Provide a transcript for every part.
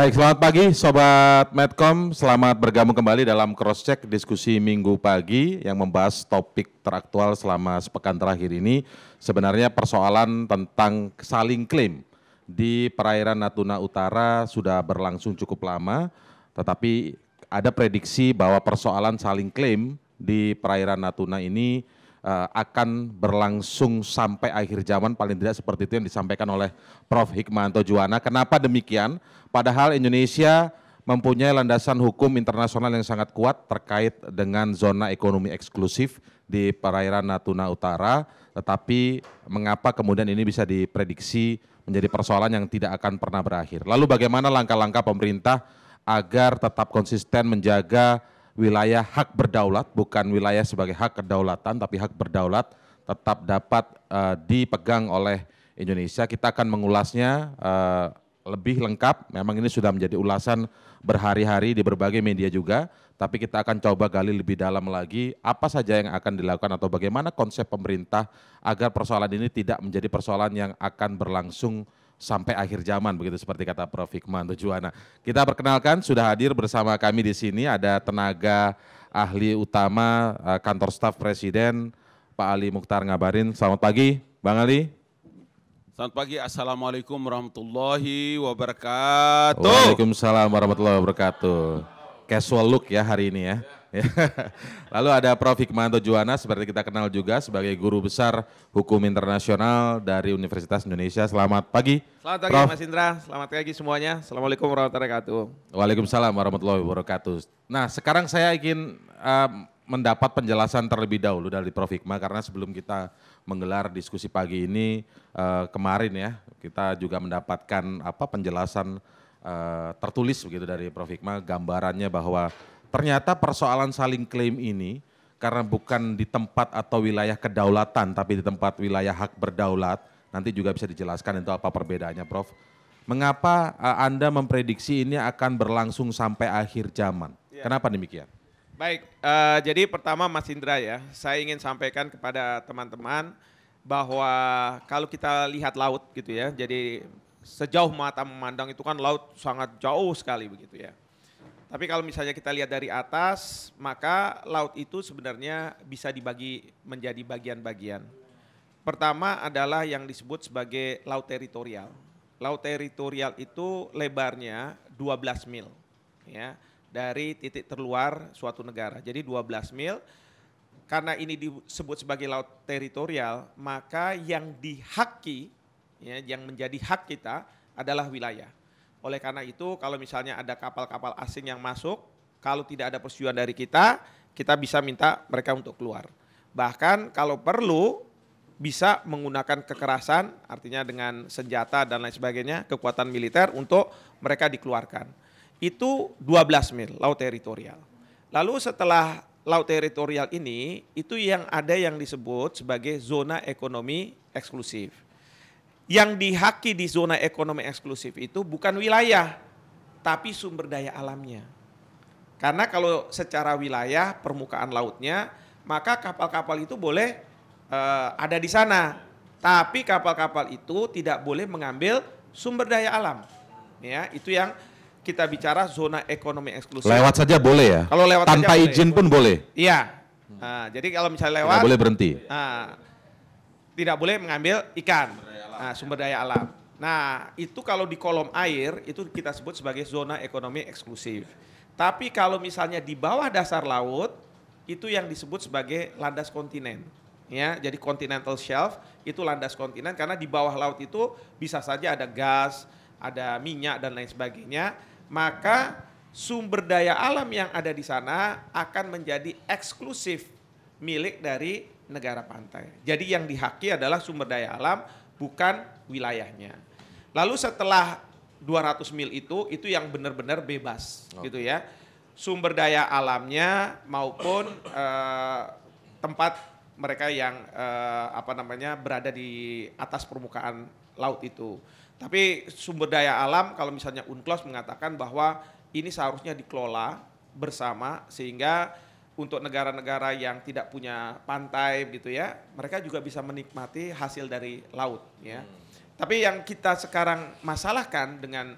Baik, selamat pagi Sobat Medcom. Selamat bergabung kembali dalam cross check diskusi minggu pagi yang membahas topik teraktual selama sepekan terakhir ini. Sebenarnya persoalan tentang saling klaim di perairan Natuna Utara sudah berlangsung cukup lama, tetapi ada prediksi bahwa persoalan saling klaim di perairan Natuna ini uh, akan berlangsung sampai akhir zaman paling tidak seperti itu yang disampaikan oleh Prof. Hikmanto Juwana. Kenapa demikian? Padahal Indonesia mempunyai landasan hukum internasional yang sangat kuat terkait dengan zona ekonomi eksklusif di perairan Natuna Utara, tetapi mengapa kemudian ini bisa diprediksi menjadi persoalan yang tidak akan pernah berakhir. Lalu bagaimana langkah-langkah pemerintah agar tetap konsisten menjaga wilayah hak berdaulat, bukan wilayah sebagai hak kedaulatan, tapi hak berdaulat tetap dapat uh, dipegang oleh Indonesia. Kita akan mengulasnya uh, lebih lengkap. Memang ini sudah menjadi ulasan berhari-hari di berbagai media juga, tapi kita akan coba gali lebih dalam lagi apa saja yang akan dilakukan atau bagaimana konsep pemerintah agar persoalan ini tidak menjadi persoalan yang akan berlangsung sampai akhir zaman begitu seperti kata Prof. Hikman Tujuana. Kita perkenalkan sudah hadir bersama kami di sini ada tenaga ahli utama eh, kantor staf presiden Pak Ali Mukhtar Ngabarin. Selamat pagi Bang Ali. Selamat pagi Assalamualaikum warahmatullahi wabarakatuh. Waalaikumsalam warahmatullahi wabarakatuh. Casual look ya hari ini ya. Ya. Lalu ada Prof. Hikmanto Juwana seperti kita kenal juga sebagai guru besar hukum internasional dari Universitas Indonesia. Selamat pagi. Selamat pagi Prof. Mas Indra, selamat pagi semuanya. Assalamualaikum warahmatullahi wabarakatuh. Waalaikumsalam warahmatullahi wabarakatuh. Nah sekarang saya ingin uh, mendapat penjelasan terlebih dahulu dari Prof. Hikma, karena sebelum kita menggelar diskusi pagi ini uh, kemarin ya kita juga mendapatkan apa penjelasan uh, tertulis begitu dari Prof. Hikmah gambarannya bahwa Ternyata persoalan saling klaim ini karena bukan di tempat atau wilayah kedaulatan tapi di tempat wilayah hak berdaulat, nanti juga bisa dijelaskan itu apa perbedaannya Prof. Mengapa eh, Anda memprediksi ini akan berlangsung sampai akhir zaman? Ya. Kenapa demikian? Baik, uh, jadi pertama Mas Indra ya, saya ingin sampaikan kepada teman-teman bahwa kalau kita lihat laut gitu ya, jadi sejauh mata memandang itu kan laut sangat jauh sekali begitu ya. Tapi kalau misalnya kita lihat dari atas, maka laut itu sebenarnya bisa dibagi menjadi bagian-bagian. Pertama adalah yang disebut sebagai laut teritorial. Laut teritorial itu lebarnya 12 mil ya dari titik terluar suatu negara. Jadi 12 mil karena ini disebut sebagai laut teritorial, maka yang dihaki ya yang menjadi hak kita adalah wilayah. Oleh karena itu, kalau misalnya ada kapal-kapal asing yang masuk, kalau tidak ada persetujuan dari kita, kita bisa minta mereka untuk keluar. Bahkan kalau perlu bisa menggunakan kekerasan, artinya dengan senjata dan lain sebagainya, kekuatan militer untuk mereka dikeluarkan. Itu 12 mil laut teritorial. Lalu setelah laut teritorial ini, itu yang ada yang disebut sebagai zona ekonomi eksklusif yang dihaki di zona ekonomi eksklusif itu bukan wilayah, tapi sumber daya alamnya. Karena kalau secara wilayah permukaan lautnya, maka kapal-kapal itu boleh uh, ada di sana. Tapi kapal-kapal itu tidak boleh mengambil sumber daya alam. Ya, itu yang kita bicara zona ekonomi eksklusif. Lewat saja boleh ya? Kalau lewat tanpa saja izin boleh. pun boleh. Iya. Nah, jadi kalau misalnya lewat tidak boleh berhenti. Nah, tidak boleh mengambil ikan, sumber daya alam. Nah, ya. sumber daya alam. Nah, itu kalau di kolom air itu kita sebut sebagai zona ekonomi eksklusif. Tapi kalau misalnya di bawah dasar laut itu yang disebut sebagai landas kontinen. Ya, jadi continental shelf itu landas kontinen karena di bawah laut itu bisa saja ada gas, ada minyak dan lain sebagainya. Maka sumber daya alam yang ada di sana akan menjadi eksklusif milik dari negara pantai. Jadi yang dihaki adalah sumber daya alam bukan wilayahnya. Lalu setelah 200 mil itu itu yang benar-benar bebas okay. gitu ya. Sumber daya alamnya maupun eh, tempat mereka yang eh, apa namanya berada di atas permukaan laut itu. Tapi sumber daya alam kalau misalnya UNCLOS mengatakan bahwa ini seharusnya dikelola bersama sehingga untuk negara-negara yang tidak punya pantai gitu ya, mereka juga bisa menikmati hasil dari laut ya. Hmm. Tapi yang kita sekarang masalahkan dengan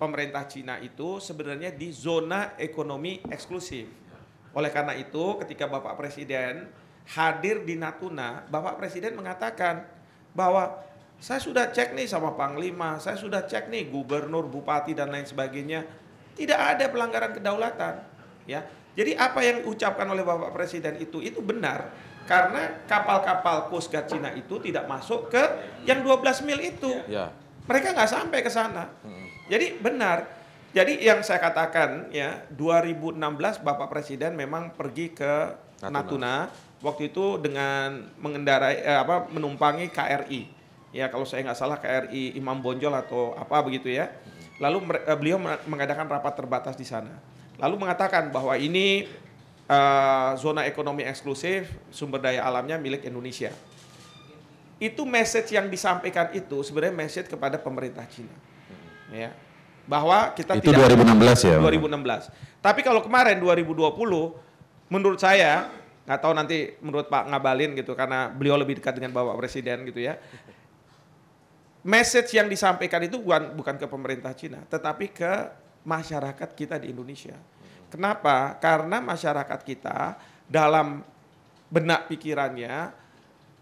pemerintah Cina itu sebenarnya di zona ekonomi eksklusif. Oleh karena itu, ketika Bapak Presiden hadir di Natuna, Bapak Presiden mengatakan bahwa saya sudah cek nih sama Panglima, saya sudah cek nih gubernur, bupati dan lain sebagainya, tidak ada pelanggaran kedaulatan, ya jadi apa yang diucapkan oleh Bapak Presiden itu itu benar karena kapal-kapal Coast Guard Cina itu tidak masuk ke yang 12 mil itu. Ya. Mereka nggak sampai ke sana. Jadi benar. Jadi yang saya katakan ya 2016 Bapak Presiden memang pergi ke Natuna, Natuna waktu itu dengan mengendarai eh, apa menumpangi KRI. Ya kalau saya nggak salah KRI Imam Bonjol atau apa begitu ya. Lalu eh, beliau mengadakan rapat terbatas di sana lalu mengatakan bahwa ini uh, zona ekonomi eksklusif, sumber daya alamnya milik Indonesia. Itu message yang disampaikan itu sebenarnya message kepada pemerintah Cina. Ya. Bahwa kita itu tidak 2016 ya. 2016. Tapi kalau kemarin 2020 menurut saya nggak tahu nanti menurut Pak Ngabalin gitu karena beliau lebih dekat dengan Bapak Presiden gitu ya. Message yang disampaikan itu bukan bukan ke pemerintah Cina, tetapi ke masyarakat kita di Indonesia. Kenapa? Karena masyarakat kita dalam benak pikirannya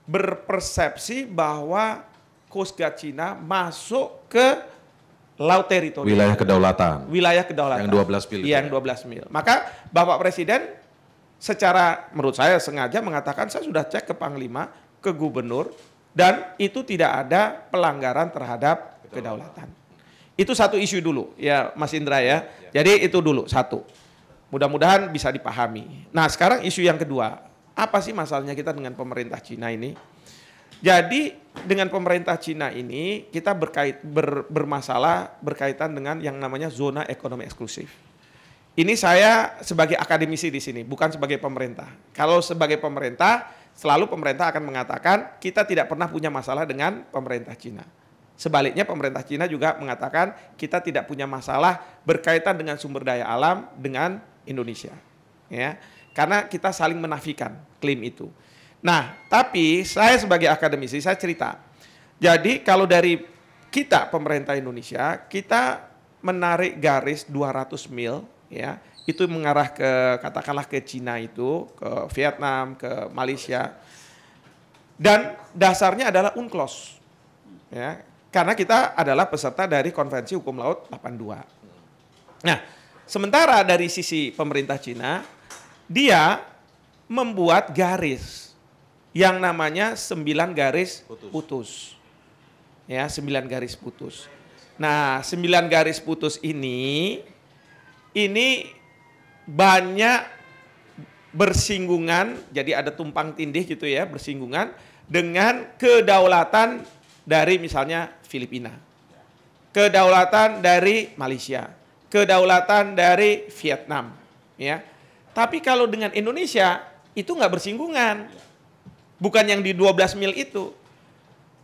berpersepsi bahwa Coast Guard Cina masuk ke laut teritorial. Wilayah kedaulatan. Wilayah kedaulatan. Yang 12 mil. Yang 12 ya. mil. Maka Bapak Presiden secara menurut saya sengaja mengatakan saya sudah cek ke Panglima, ke Gubernur, dan itu tidak ada pelanggaran terhadap kedaulatan. Itu satu isu dulu ya Mas Indra ya. Jadi itu dulu satu. Mudah-mudahan bisa dipahami. Nah sekarang isu yang kedua. Apa sih masalahnya kita dengan pemerintah Cina ini? Jadi dengan pemerintah Cina ini kita berkait ber, bermasalah berkaitan dengan yang namanya zona ekonomi eksklusif. Ini saya sebagai akademisi di sini, bukan sebagai pemerintah. Kalau sebagai pemerintah, selalu pemerintah akan mengatakan kita tidak pernah punya masalah dengan pemerintah Cina. Sebaliknya pemerintah Cina juga mengatakan kita tidak punya masalah berkaitan dengan sumber daya alam dengan Indonesia. Ya. Karena kita saling menafikan klaim itu. Nah, tapi saya sebagai akademisi saya cerita. Jadi kalau dari kita pemerintah Indonesia, kita menarik garis 200 mil ya itu mengarah ke katakanlah ke Cina itu ke Vietnam ke Malaysia dan dasarnya adalah unclos ya karena kita adalah peserta dari Konvensi Hukum Laut 82. Nah, sementara dari sisi pemerintah Cina, dia membuat garis yang namanya sembilan garis putus. putus. Ya, sembilan garis putus. Nah, sembilan garis putus ini ini banyak bersinggungan, jadi ada tumpang tindih gitu ya, bersinggungan dengan kedaulatan dari misalnya Filipina, kedaulatan dari Malaysia, kedaulatan dari Vietnam, ya. Tapi kalau dengan Indonesia itu nggak bersinggungan, bukan yang di 12 mil itu,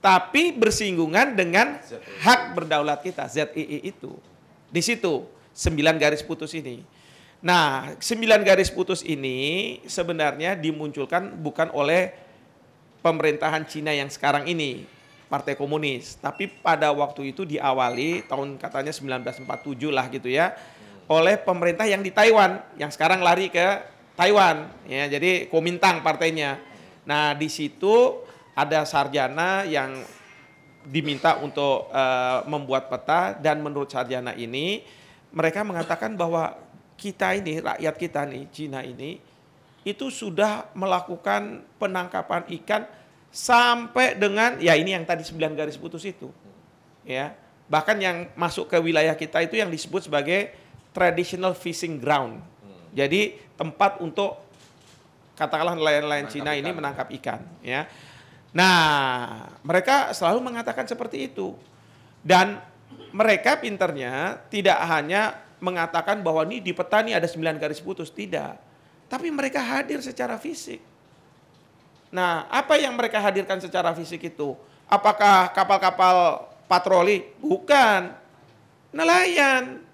tapi bersinggungan dengan hak berdaulat kita ZII itu. Di situ sembilan garis putus ini. Nah, sembilan garis putus ini sebenarnya dimunculkan bukan oleh pemerintahan Cina yang sekarang ini, Partai Komunis. Tapi pada waktu itu diawali tahun katanya 1947 lah gitu ya oleh pemerintah yang di Taiwan yang sekarang lari ke Taiwan ya jadi Komintang partainya. Nah, di situ ada sarjana yang diminta untuk uh, membuat peta dan menurut sarjana ini mereka mengatakan bahwa kita ini rakyat kita nih Cina ini itu sudah melakukan penangkapan ikan sampai dengan ya ini yang tadi sembilan garis putus itu. Ya. Bahkan yang masuk ke wilayah kita itu yang disebut sebagai traditional fishing ground. Hmm. Jadi tempat untuk katakanlah nelayan-nelayan Cina ini menangkap ikan, ya. Nah, mereka selalu mengatakan seperti itu. Dan mereka pinternya tidak hanya mengatakan bahwa ini di petani ada sembilan garis putus, tidak. Tapi mereka hadir secara fisik Nah, apa yang mereka hadirkan secara fisik itu? Apakah kapal-kapal patroli? Bukan. Nelayan.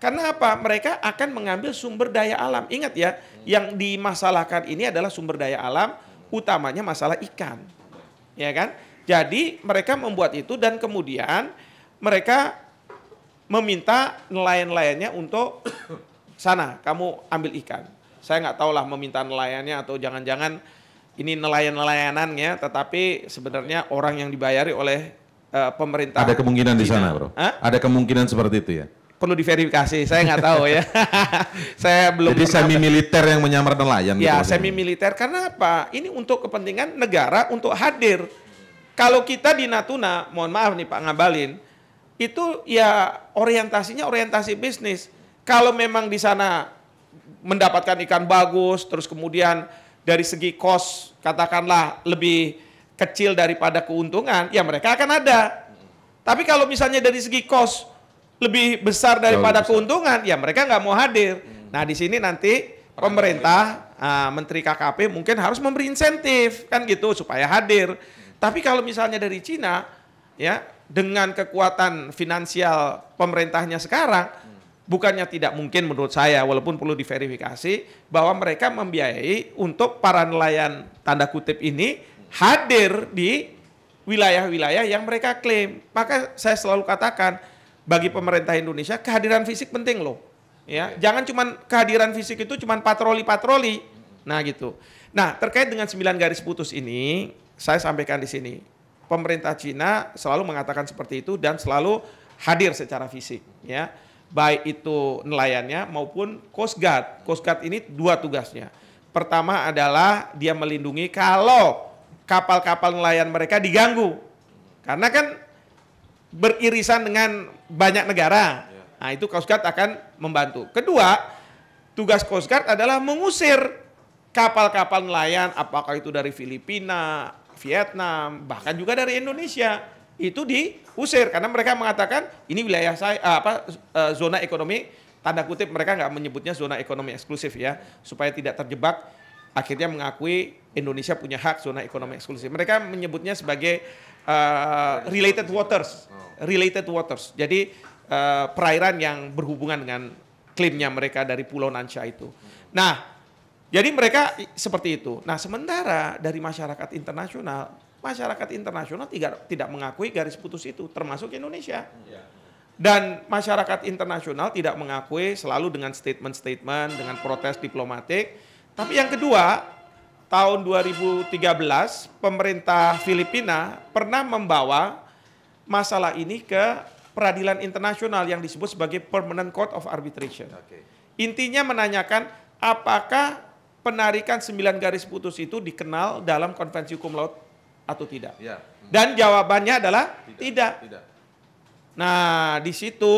Karena apa? Mereka akan mengambil sumber daya alam. Ingat ya, yang dimasalahkan ini adalah sumber daya alam, utamanya masalah ikan. Ya kan? Jadi mereka membuat itu dan kemudian mereka meminta nelayan-nelayannya untuk sana kamu ambil ikan. Saya nggak tahu lah meminta nelayannya atau jangan-jangan ini nelayan-nelayanan ya, tetapi sebenarnya orang yang dibayari oleh uh, pemerintah. Ada kemungkinan China. di sana, Bro. Hah? Ada kemungkinan seperti itu ya. Perlu diverifikasi, saya nggak tahu ya. saya belum. Jadi semi militer yang menyamar nelayan. Ya, gitu semi militer karena apa? Ini untuk kepentingan negara untuk hadir. Kalau kita di Natuna, mohon maaf nih Pak Ngabalin, itu ya orientasinya orientasi bisnis. Kalau memang di sana mendapatkan ikan bagus, terus kemudian dari segi kos, katakanlah lebih kecil daripada keuntungan, ya mereka akan ada. Tapi kalau misalnya dari segi kos lebih besar daripada besar. keuntungan, ya mereka nggak mau hadir. Hmm. Nah di sini nanti pemerintah, uh, Menteri KKP mungkin harus memberi insentif kan gitu supaya hadir. Tapi kalau misalnya dari Cina, ya dengan kekuatan finansial pemerintahnya sekarang, bukannya tidak mungkin menurut saya walaupun perlu diverifikasi bahwa mereka membiayai untuk para nelayan tanda kutip ini hadir di wilayah-wilayah yang mereka klaim. Maka saya selalu katakan bagi pemerintah Indonesia kehadiran fisik penting loh. Ya, Oke. jangan cuman kehadiran fisik itu cuman patroli-patroli. Nah, gitu. Nah, terkait dengan 9 garis putus ini, saya sampaikan di sini. Pemerintah Cina selalu mengatakan seperti itu dan selalu hadir secara fisik, ya baik itu nelayannya maupun Coast Guard. Coast Guard ini dua tugasnya. Pertama adalah dia melindungi kalau kapal-kapal nelayan mereka diganggu. Karena kan beririsan dengan banyak negara. Nah, itu Coast Guard akan membantu. Kedua, tugas Coast Guard adalah mengusir kapal-kapal nelayan apakah itu dari Filipina, Vietnam, bahkan juga dari Indonesia itu diusir karena mereka mengatakan ini wilayah saya eh, apa eh, zona ekonomi tanda kutip mereka nggak menyebutnya zona ekonomi eksklusif ya supaya tidak terjebak akhirnya mengakui Indonesia punya hak zona ekonomi eksklusif mereka menyebutnya sebagai uh, related waters related waters jadi uh, perairan yang berhubungan dengan klaimnya mereka dari Pulau Nansha itu nah jadi mereka seperti itu nah sementara dari masyarakat internasional masyarakat internasional tidak tidak mengakui garis putus itu, termasuk Indonesia. Iya. Dan masyarakat internasional tidak mengakui selalu dengan statement-statement, dengan protes diplomatik. Tapi yang kedua, tahun 2013 pemerintah Filipina pernah membawa masalah ini ke peradilan internasional yang disebut sebagai Permanent Court of Arbitration. Intinya menanyakan apakah penarikan sembilan garis putus itu dikenal dalam Konvensi Hukum Laut atau tidak? Ya. Dan jawabannya adalah tidak. tidak. tidak. Nah, di situ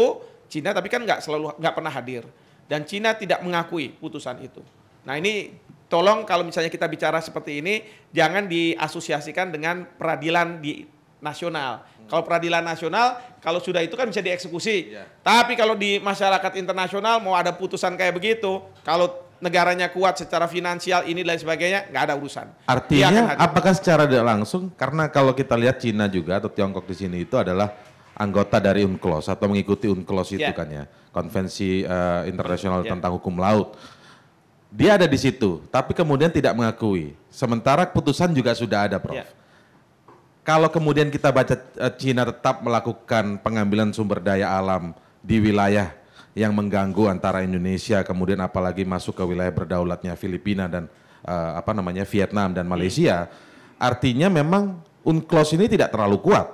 Cina tapi kan nggak selalu nggak pernah hadir dan Cina tidak mengakui putusan itu. Nah, ini tolong kalau misalnya kita bicara seperti ini jangan diasosiasikan dengan peradilan di nasional. Hmm. Kalau peradilan nasional, kalau sudah itu kan bisa dieksekusi. Ya. Tapi kalau di masyarakat internasional mau ada putusan kayak begitu, kalau negaranya kuat secara finansial ini dan sebagainya, nggak ada urusan. Artinya apakah secara tidak langsung karena kalau kita lihat Cina juga atau Tiongkok di sini itu adalah anggota dari UNCLOS atau mengikuti UNCLOS itu ya. kan ya, konvensi uh, internasional yeah. tentang hukum laut. Dia ada di situ, tapi kemudian tidak mengakui. Sementara keputusan juga sudah ada, Prof. Yeah. Kalau kemudian kita baca eh, Cina tetap melakukan pengambilan sumber daya alam di wilayah yang mengganggu antara Indonesia kemudian apalagi masuk ke wilayah berdaulatnya Filipina dan uh, apa namanya Vietnam dan Malaysia. Artinya memang UNCLOS ini tidak terlalu kuat.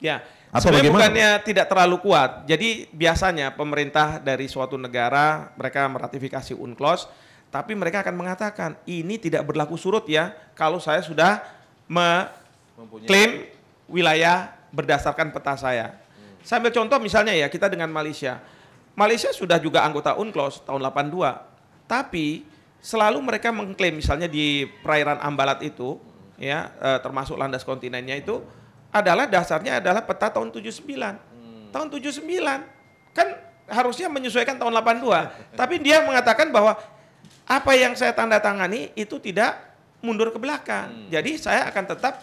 Ya. Sebenarnya bukannya tidak terlalu kuat. Jadi biasanya pemerintah dari suatu negara mereka meratifikasi UNCLOS tapi mereka akan mengatakan ini tidak berlaku surut ya kalau saya sudah mengklaim wilayah berdasarkan peta saya. Hmm. Sambil contoh misalnya ya kita dengan Malaysia Malaysia sudah juga anggota UNCLOS tahun 82, tapi selalu mereka mengklaim misalnya di perairan Ambalat itu, ya eh, termasuk landas kontinennya itu adalah dasarnya adalah peta tahun 79. Hmm. Tahun 79 kan harusnya menyesuaikan tahun 82, tapi dia mengatakan bahwa apa yang saya tanda tangani itu tidak mundur ke belakang. Hmm. Jadi saya akan tetap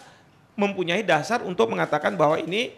mempunyai dasar untuk mengatakan bahwa ini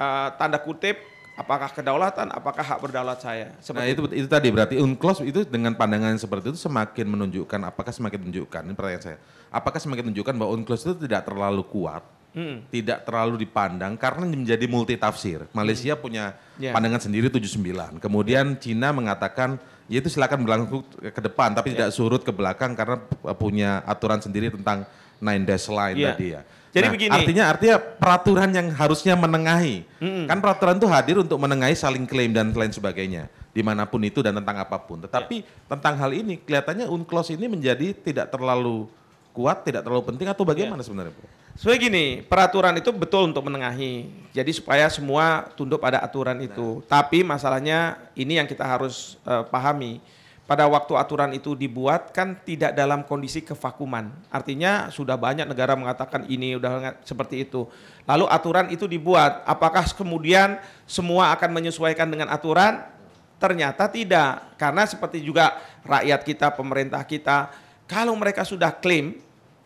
uh, tanda kutip Apakah kedaulatan, apakah hak berdaulat saya? Nah, seperti nah itu, itu tadi berarti UNCLOS itu dengan pandangan seperti itu semakin menunjukkan, apakah semakin menunjukkan, ini pertanyaan saya, apakah semakin menunjukkan bahwa UNCLOS itu tidak terlalu kuat, hmm. tidak terlalu dipandang karena menjadi multi tafsir. Malaysia hmm. punya yeah. pandangan sendiri 79, kemudian Cina mengatakan ya itu silakan berlangsung ke depan tapi yeah. tidak surut ke belakang karena punya aturan sendiri tentang nine dash line yeah. tadi ya. Jadi nah, begini. Artinya artinya peraturan yang harusnya menengahi. Mm-mm. Kan peraturan itu hadir untuk menengahi saling klaim dan lain sebagainya dimanapun itu dan tentang apapun. Tetapi yeah. tentang hal ini kelihatannya UNCLOS ini menjadi tidak terlalu kuat, tidak terlalu penting atau bagaimana yeah. sebenarnya, Bu? Sebenarnya gini, peraturan itu betul untuk menengahi. Jadi supaya semua tunduk pada aturan itu. Nah. Tapi masalahnya ini yang kita harus uh, pahami pada waktu aturan itu dibuat kan tidak dalam kondisi kevakuman. Artinya sudah banyak negara mengatakan ini sudah seperti itu. Lalu aturan itu dibuat, apakah kemudian semua akan menyesuaikan dengan aturan? Ternyata tidak. Karena seperti juga rakyat kita, pemerintah kita, kalau mereka sudah klaim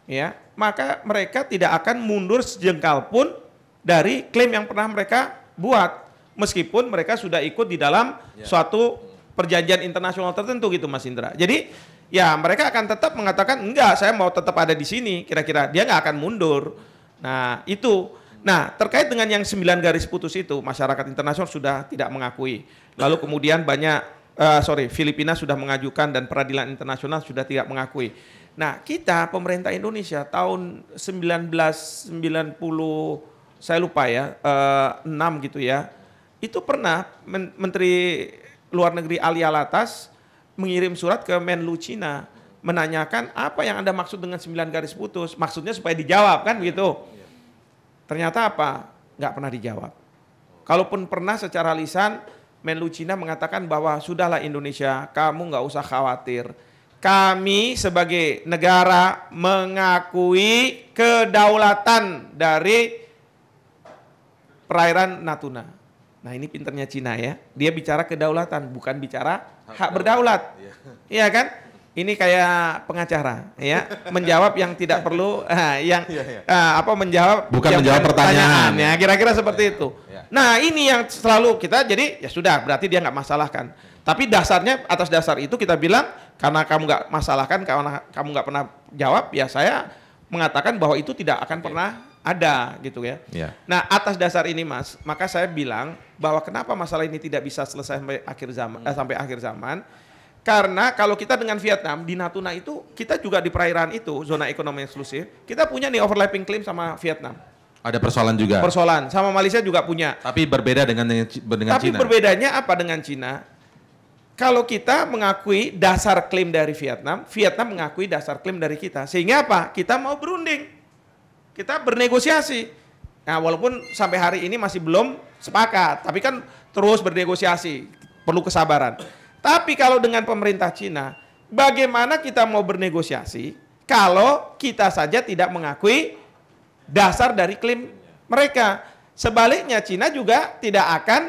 ya, maka mereka tidak akan mundur sejengkal pun dari klaim yang pernah mereka buat meskipun mereka sudah ikut di dalam ya. suatu perjanjian internasional tertentu gitu Mas Indra. Jadi ya mereka akan tetap mengatakan enggak saya mau tetap ada di sini kira-kira dia nggak akan mundur. Nah itu. Nah terkait dengan yang sembilan garis putus itu masyarakat internasional sudah tidak mengakui. Lalu kemudian banyak uh, sorry Filipina sudah mengajukan dan peradilan internasional sudah tidak mengakui. Nah kita pemerintah Indonesia tahun 1990 saya lupa ya uh, eh, 6 gitu ya itu pernah Menteri luar negeri Ali Alatas mengirim surat ke Menlu Cina menanyakan apa yang Anda maksud dengan sembilan garis putus. Maksudnya supaya dijawab kan begitu. Ternyata apa? Nggak pernah dijawab. Kalaupun pernah secara lisan Menlu Cina mengatakan bahwa sudahlah Indonesia, kamu nggak usah khawatir. Kami sebagai negara mengakui kedaulatan dari perairan Natuna. Nah ini pinternya Cina ya. Dia bicara kedaulatan, bukan bicara hak, hak berdaulat. Iya ya, kan? Ini kayak pengacara ya, menjawab yang tidak perlu, uh, yang ya, ya. Uh, apa menjawab bukan menjawab pertanyaan. ya. Kira-kira iya, seperti ya, itu. Ya. Nah ini yang selalu kita jadi ya sudah berarti dia nggak masalahkan. Tapi dasarnya atas dasar itu kita bilang karena kamu nggak masalahkan, karena kamu nggak pernah jawab, ya saya mengatakan bahwa itu tidak akan iya. pernah ada gitu ya. ya. Nah atas dasar ini mas, maka saya bilang bahwa kenapa masalah ini tidak bisa selesai sampai akhir zaman, hmm. eh, sampai akhir zaman, karena kalau kita dengan Vietnam di Natuna itu kita juga di perairan itu zona ekonomi eksklusif, kita punya nih overlapping claim sama Vietnam. Ada persoalan juga. Persoalan sama Malaysia juga punya. Tapi berbeda dengan dengan Tapi Cina. Tapi berbedanya apa dengan Cina? Kalau kita mengakui dasar klaim dari Vietnam, Vietnam mengakui dasar klaim dari kita. Sehingga apa? Kita mau berunding kita bernegosiasi. Nah, walaupun sampai hari ini masih belum sepakat, tapi kan terus bernegosiasi, perlu kesabaran. Tapi kalau dengan pemerintah Cina, bagaimana kita mau bernegosiasi kalau kita saja tidak mengakui dasar dari klaim mereka? Sebaliknya Cina juga tidak akan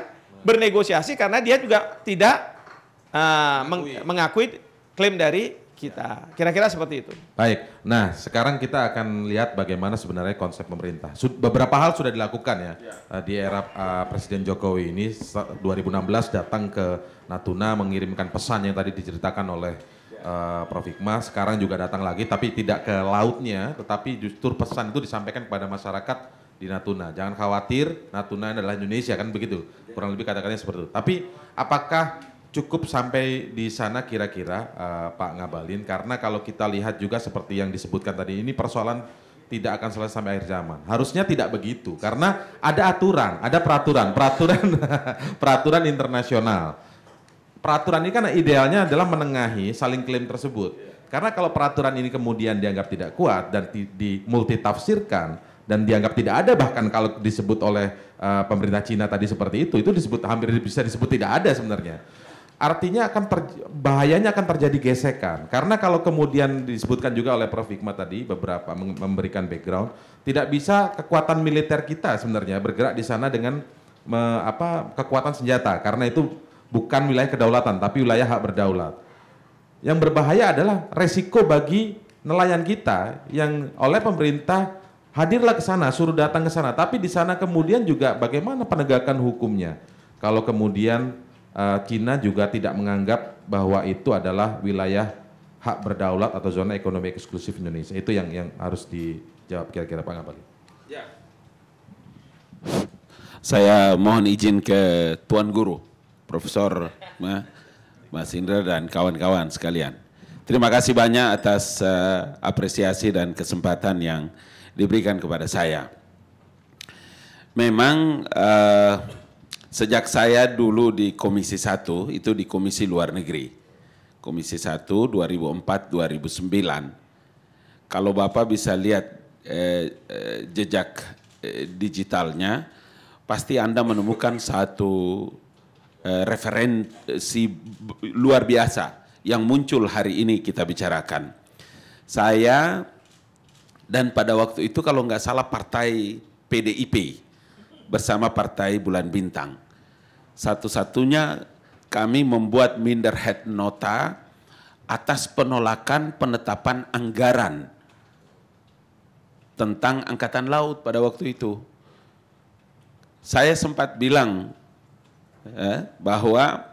bernegosiasi karena dia juga tidak uh, mengakui. mengakui klaim dari kita. Kira-kira seperti itu. Baik. Nah, sekarang kita akan lihat bagaimana sebenarnya konsep pemerintah. beberapa hal sudah dilakukan ya, ya. Eh, di era uh, Presiden Jokowi ini 2016 datang ke Natuna mengirimkan pesan yang tadi diceritakan oleh uh, Prof Hikmah. Sekarang juga datang lagi tapi tidak ke lautnya, tetapi justru pesan itu disampaikan kepada masyarakat di Natuna. Jangan khawatir, Natuna adalah Indonesia kan begitu. Ya. Kurang lebih katakannya seperti itu. Tapi apakah cukup sampai di sana kira-kira uh, Pak Ngabalin karena kalau kita lihat juga seperti yang disebutkan tadi ini persoalan tidak akan selesai sampai akhir zaman. Harusnya tidak begitu karena ada aturan, ada peraturan, peraturan peraturan internasional. Peraturan ini kan idealnya adalah menengahi saling klaim tersebut. Karena kalau peraturan ini kemudian dianggap tidak kuat dan di, di multitafsirkan dan dianggap tidak ada bahkan kalau disebut oleh uh, pemerintah Cina tadi seperti itu, itu disebut hampir bisa disebut tidak ada sebenarnya artinya akan ter, bahayanya akan terjadi gesekan. Karena kalau kemudian disebutkan juga oleh Prof Hikmat tadi beberapa memberikan background, tidak bisa kekuatan militer kita sebenarnya bergerak di sana dengan me, apa kekuatan senjata karena itu bukan wilayah kedaulatan tapi wilayah hak berdaulat. Yang berbahaya adalah resiko bagi nelayan kita yang oleh pemerintah hadirlah ke sana, suruh datang ke sana, tapi di sana kemudian juga bagaimana penegakan hukumnya. Kalau kemudian uh, eh, Cina juga tidak menganggap bahwa itu adalah wilayah hak berdaulat atau zona ekonomi eksklusif Indonesia. Itu yang yang harus dijawab kira-kira Pak Ngabali. Ya. Saya mohon izin ke Tuan Guru, Profesor Mas Indra dan kawan-kawan sekalian. Terima kasih banyak atas uh, apresiasi dan kesempatan yang diberikan kepada saya. Memang uh, Sejak saya dulu di Komisi 1, itu di Komisi Luar Negeri. Komisi 1 2004-2009. Kalau Bapak bisa lihat eh, eh, jejak eh, digitalnya, pasti Anda menemukan satu eh, referensi luar biasa yang muncul hari ini kita bicarakan. Saya dan pada waktu itu kalau nggak salah partai PDIP bersama partai Bulan Bintang. Satu-satunya kami membuat minder head nota atas penolakan penetapan anggaran tentang angkatan laut pada waktu itu. Saya sempat bilang eh, bahwa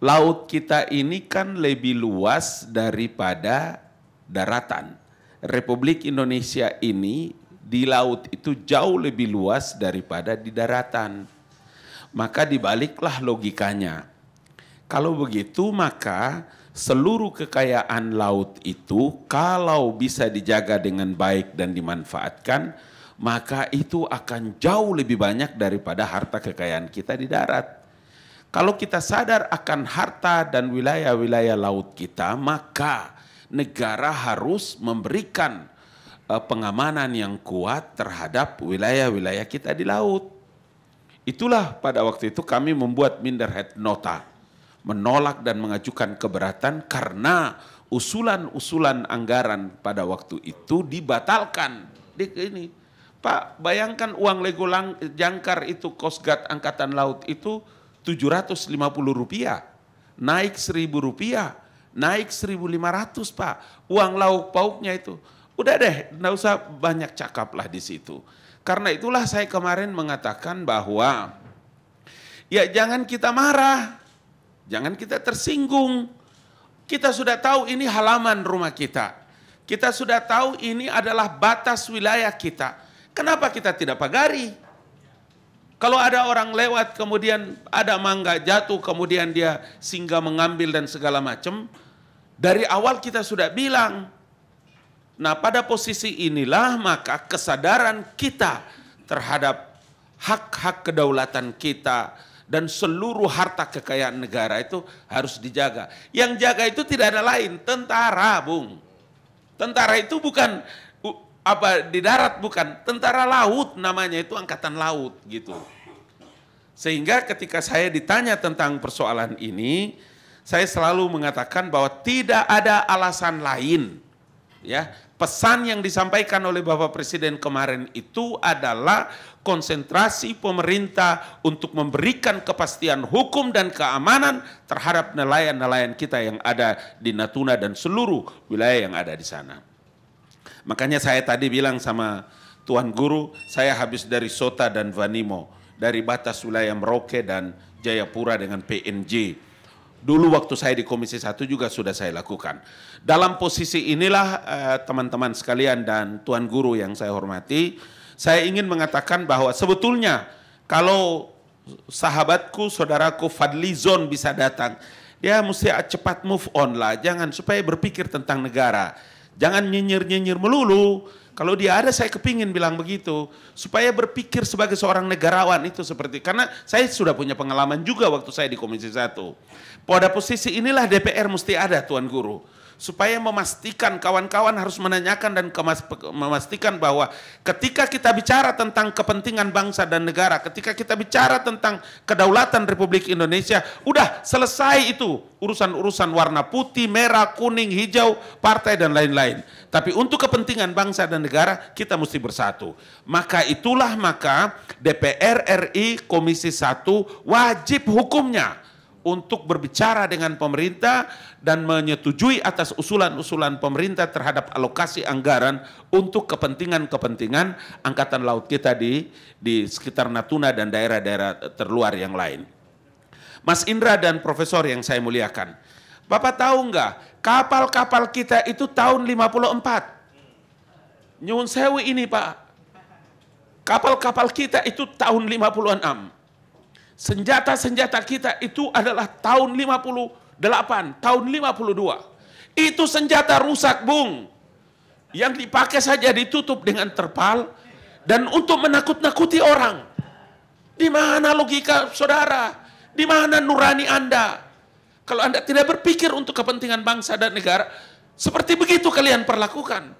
laut kita ini kan lebih luas daripada daratan. Republik Indonesia ini di laut itu jauh lebih luas daripada di daratan maka dibaliklah logikanya. Kalau begitu maka seluruh kekayaan laut itu kalau bisa dijaga dengan baik dan dimanfaatkan, maka itu akan jauh lebih banyak daripada harta kekayaan kita di darat. Kalau kita sadar akan harta dan wilayah-wilayah laut kita, maka negara harus memberikan eh, pengamanan yang kuat terhadap wilayah-wilayah kita di laut. Itulah pada waktu itu kami membuat minder head Nota, menolak dan mengajukan keberatan karena usulan-usulan anggaran pada waktu itu dibatalkan. Di ini, Pak, bayangkan uang Lego lang, jangkar itu Kosgat Angkatan Laut itu 750 rupiah, naik 1000 rupiah, naik 1500 Pak, uang lauk pauknya itu. Udah deh, nggak usah banyak cakap lah di situ. Karena itulah saya kemarin mengatakan bahwa ya jangan kita marah, jangan kita tersinggung. Kita sudah tahu ini halaman rumah kita. Kita sudah tahu ini adalah batas wilayah kita. Kenapa kita tidak pagari? Kalau ada orang lewat kemudian ada mangga jatuh kemudian dia singgah mengambil dan segala macam, dari awal kita sudah bilang Nah, pada posisi inilah maka kesadaran kita terhadap hak-hak kedaulatan kita dan seluruh harta kekayaan negara itu harus dijaga. Yang jaga itu tidak ada lain, tentara, Bung. Tentara itu bukan apa di darat bukan, tentara laut namanya itu angkatan laut gitu. Sehingga ketika saya ditanya tentang persoalan ini, saya selalu mengatakan bahwa tidak ada alasan lain ya pesan yang disampaikan oleh Bapak Presiden kemarin itu adalah konsentrasi pemerintah untuk memberikan kepastian hukum dan keamanan terhadap nelayan-nelayan kita yang ada di Natuna dan seluruh wilayah yang ada di sana. Makanya saya tadi bilang sama Tuan Guru, saya habis dari Sota dan Vanimo, dari batas wilayah Merauke dan Jayapura dengan PNJ Dulu waktu saya di Komisi 1 juga sudah saya lakukan. Dalam posisi inilah eh, teman-teman eh, sekalian dan Tuan Guru yang saya hormati, saya ingin mengatakan bahwa sebetulnya kalau sahabatku, saudaraku Fadli Zon bisa datang, dia mesti cepat move on lah, jangan supaya berpikir tentang negara. Jangan nyinyir-nyinyir melulu, kalau dia ada saya kepingin bilang begitu supaya berpikir sebagai seorang negarawan itu seperti karena saya sudah punya pengalaman juga waktu saya di Komisi 1. Pada posisi inilah DPR mesti ada Tuan Guru supaya memastikan kawan-kawan harus menanyakan dan memastikan bahwa ketika kita bicara tentang kepentingan bangsa dan negara, ketika kita bicara tentang kedaulatan Republik Indonesia, udah selesai itu urusan-urusan warna putih, merah, kuning, hijau, partai dan lain-lain. Tapi untuk kepentingan bangsa dan negara kita mesti bersatu. Maka itulah maka DPR RI Komisi 1 wajib hukumnya untuk berbicara dengan pemerintah dan menyetujui atas usulan-usulan pemerintah terhadap alokasi anggaran untuk kepentingan-kepentingan angkatan laut kita di di sekitar Natuna dan daerah-daerah terluar yang lain. Mas Indra dan Profesor yang saya muliakan, Bapak tahu nggak kapal-kapal kita itu tahun 54. Nyun sewu ini Pak, kapal-kapal kita itu tahun 56 Senjata-senjata kita itu adalah tahun 58, tahun 52. Itu senjata rusak, Bung. Yang dipakai saja ditutup dengan terpal dan untuk menakut-nakuti orang. Di mana logika saudara? Di mana nurani Anda? Kalau Anda tidak berpikir untuk kepentingan bangsa dan negara, seperti begitu kalian perlakukan.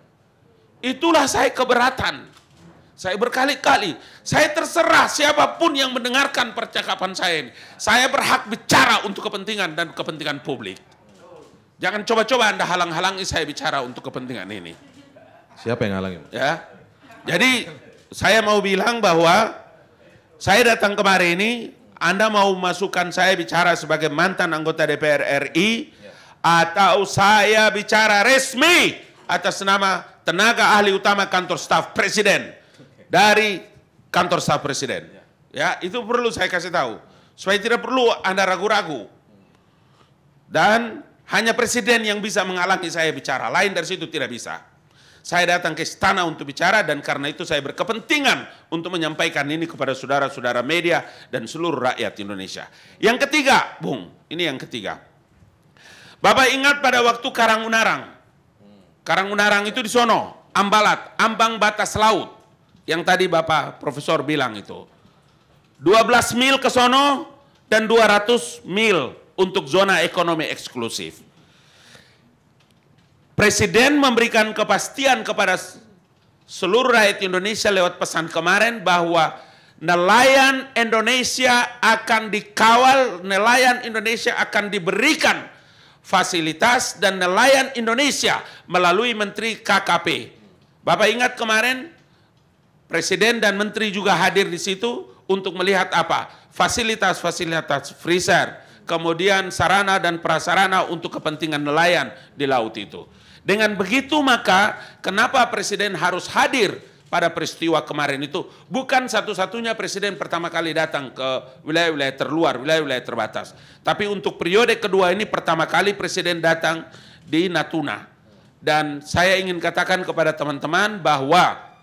Itulah saya keberatan. Saya berkali-kali, saya terserah siapapun yang mendengarkan percakapan saya ini. Saya berhak bicara untuk kepentingan dan kepentingan publik. Jangan coba-coba Anda halang-halangi saya bicara untuk kepentingan ini. Siapa yang halangi? Ya. Jadi saya mau bilang bahwa saya datang kemarin ini, Anda mau masukkan saya bicara sebagai mantan anggota DPR RI atau saya bicara resmi atas nama tenaga ahli utama kantor staf presiden dari kantor staf presiden. Ya. ya, itu perlu saya kasih tahu supaya tidak perlu Anda ragu-ragu. Dan hanya presiden yang bisa menghalangi saya bicara, lain dari situ tidak bisa. Saya datang ke istana untuk bicara dan karena itu saya berkepentingan untuk menyampaikan ini kepada saudara-saudara media dan seluruh rakyat Indonesia. Yang ketiga, Bung, ini yang ketiga. Bapak ingat pada waktu Karangunarang, hmm. Karangunarang itu di sono, Ambalat, ambang batas laut. Yang tadi Bapak Profesor bilang itu. 12 mil ke sono dan 200 mil untuk zona ekonomi eksklusif. Presiden memberikan kepastian kepada seluruh rakyat Indonesia lewat pesan kemarin bahwa nelayan Indonesia akan dikawal, nelayan Indonesia akan diberikan fasilitas dan nelayan Indonesia melalui Menteri KKP. Bapak ingat kemarin Presiden dan menteri juga hadir di situ untuk melihat apa? Fasilitas-fasilitas freezer, kemudian sarana dan prasarana untuk kepentingan nelayan di laut itu. Dengan begitu maka kenapa presiden harus hadir pada peristiwa kemarin itu? Bukan satu-satunya presiden pertama kali datang ke wilayah-wilayah terluar, wilayah-wilayah terbatas. Tapi untuk periode kedua ini pertama kali presiden datang di Natuna. Dan saya ingin katakan kepada teman-teman bahwa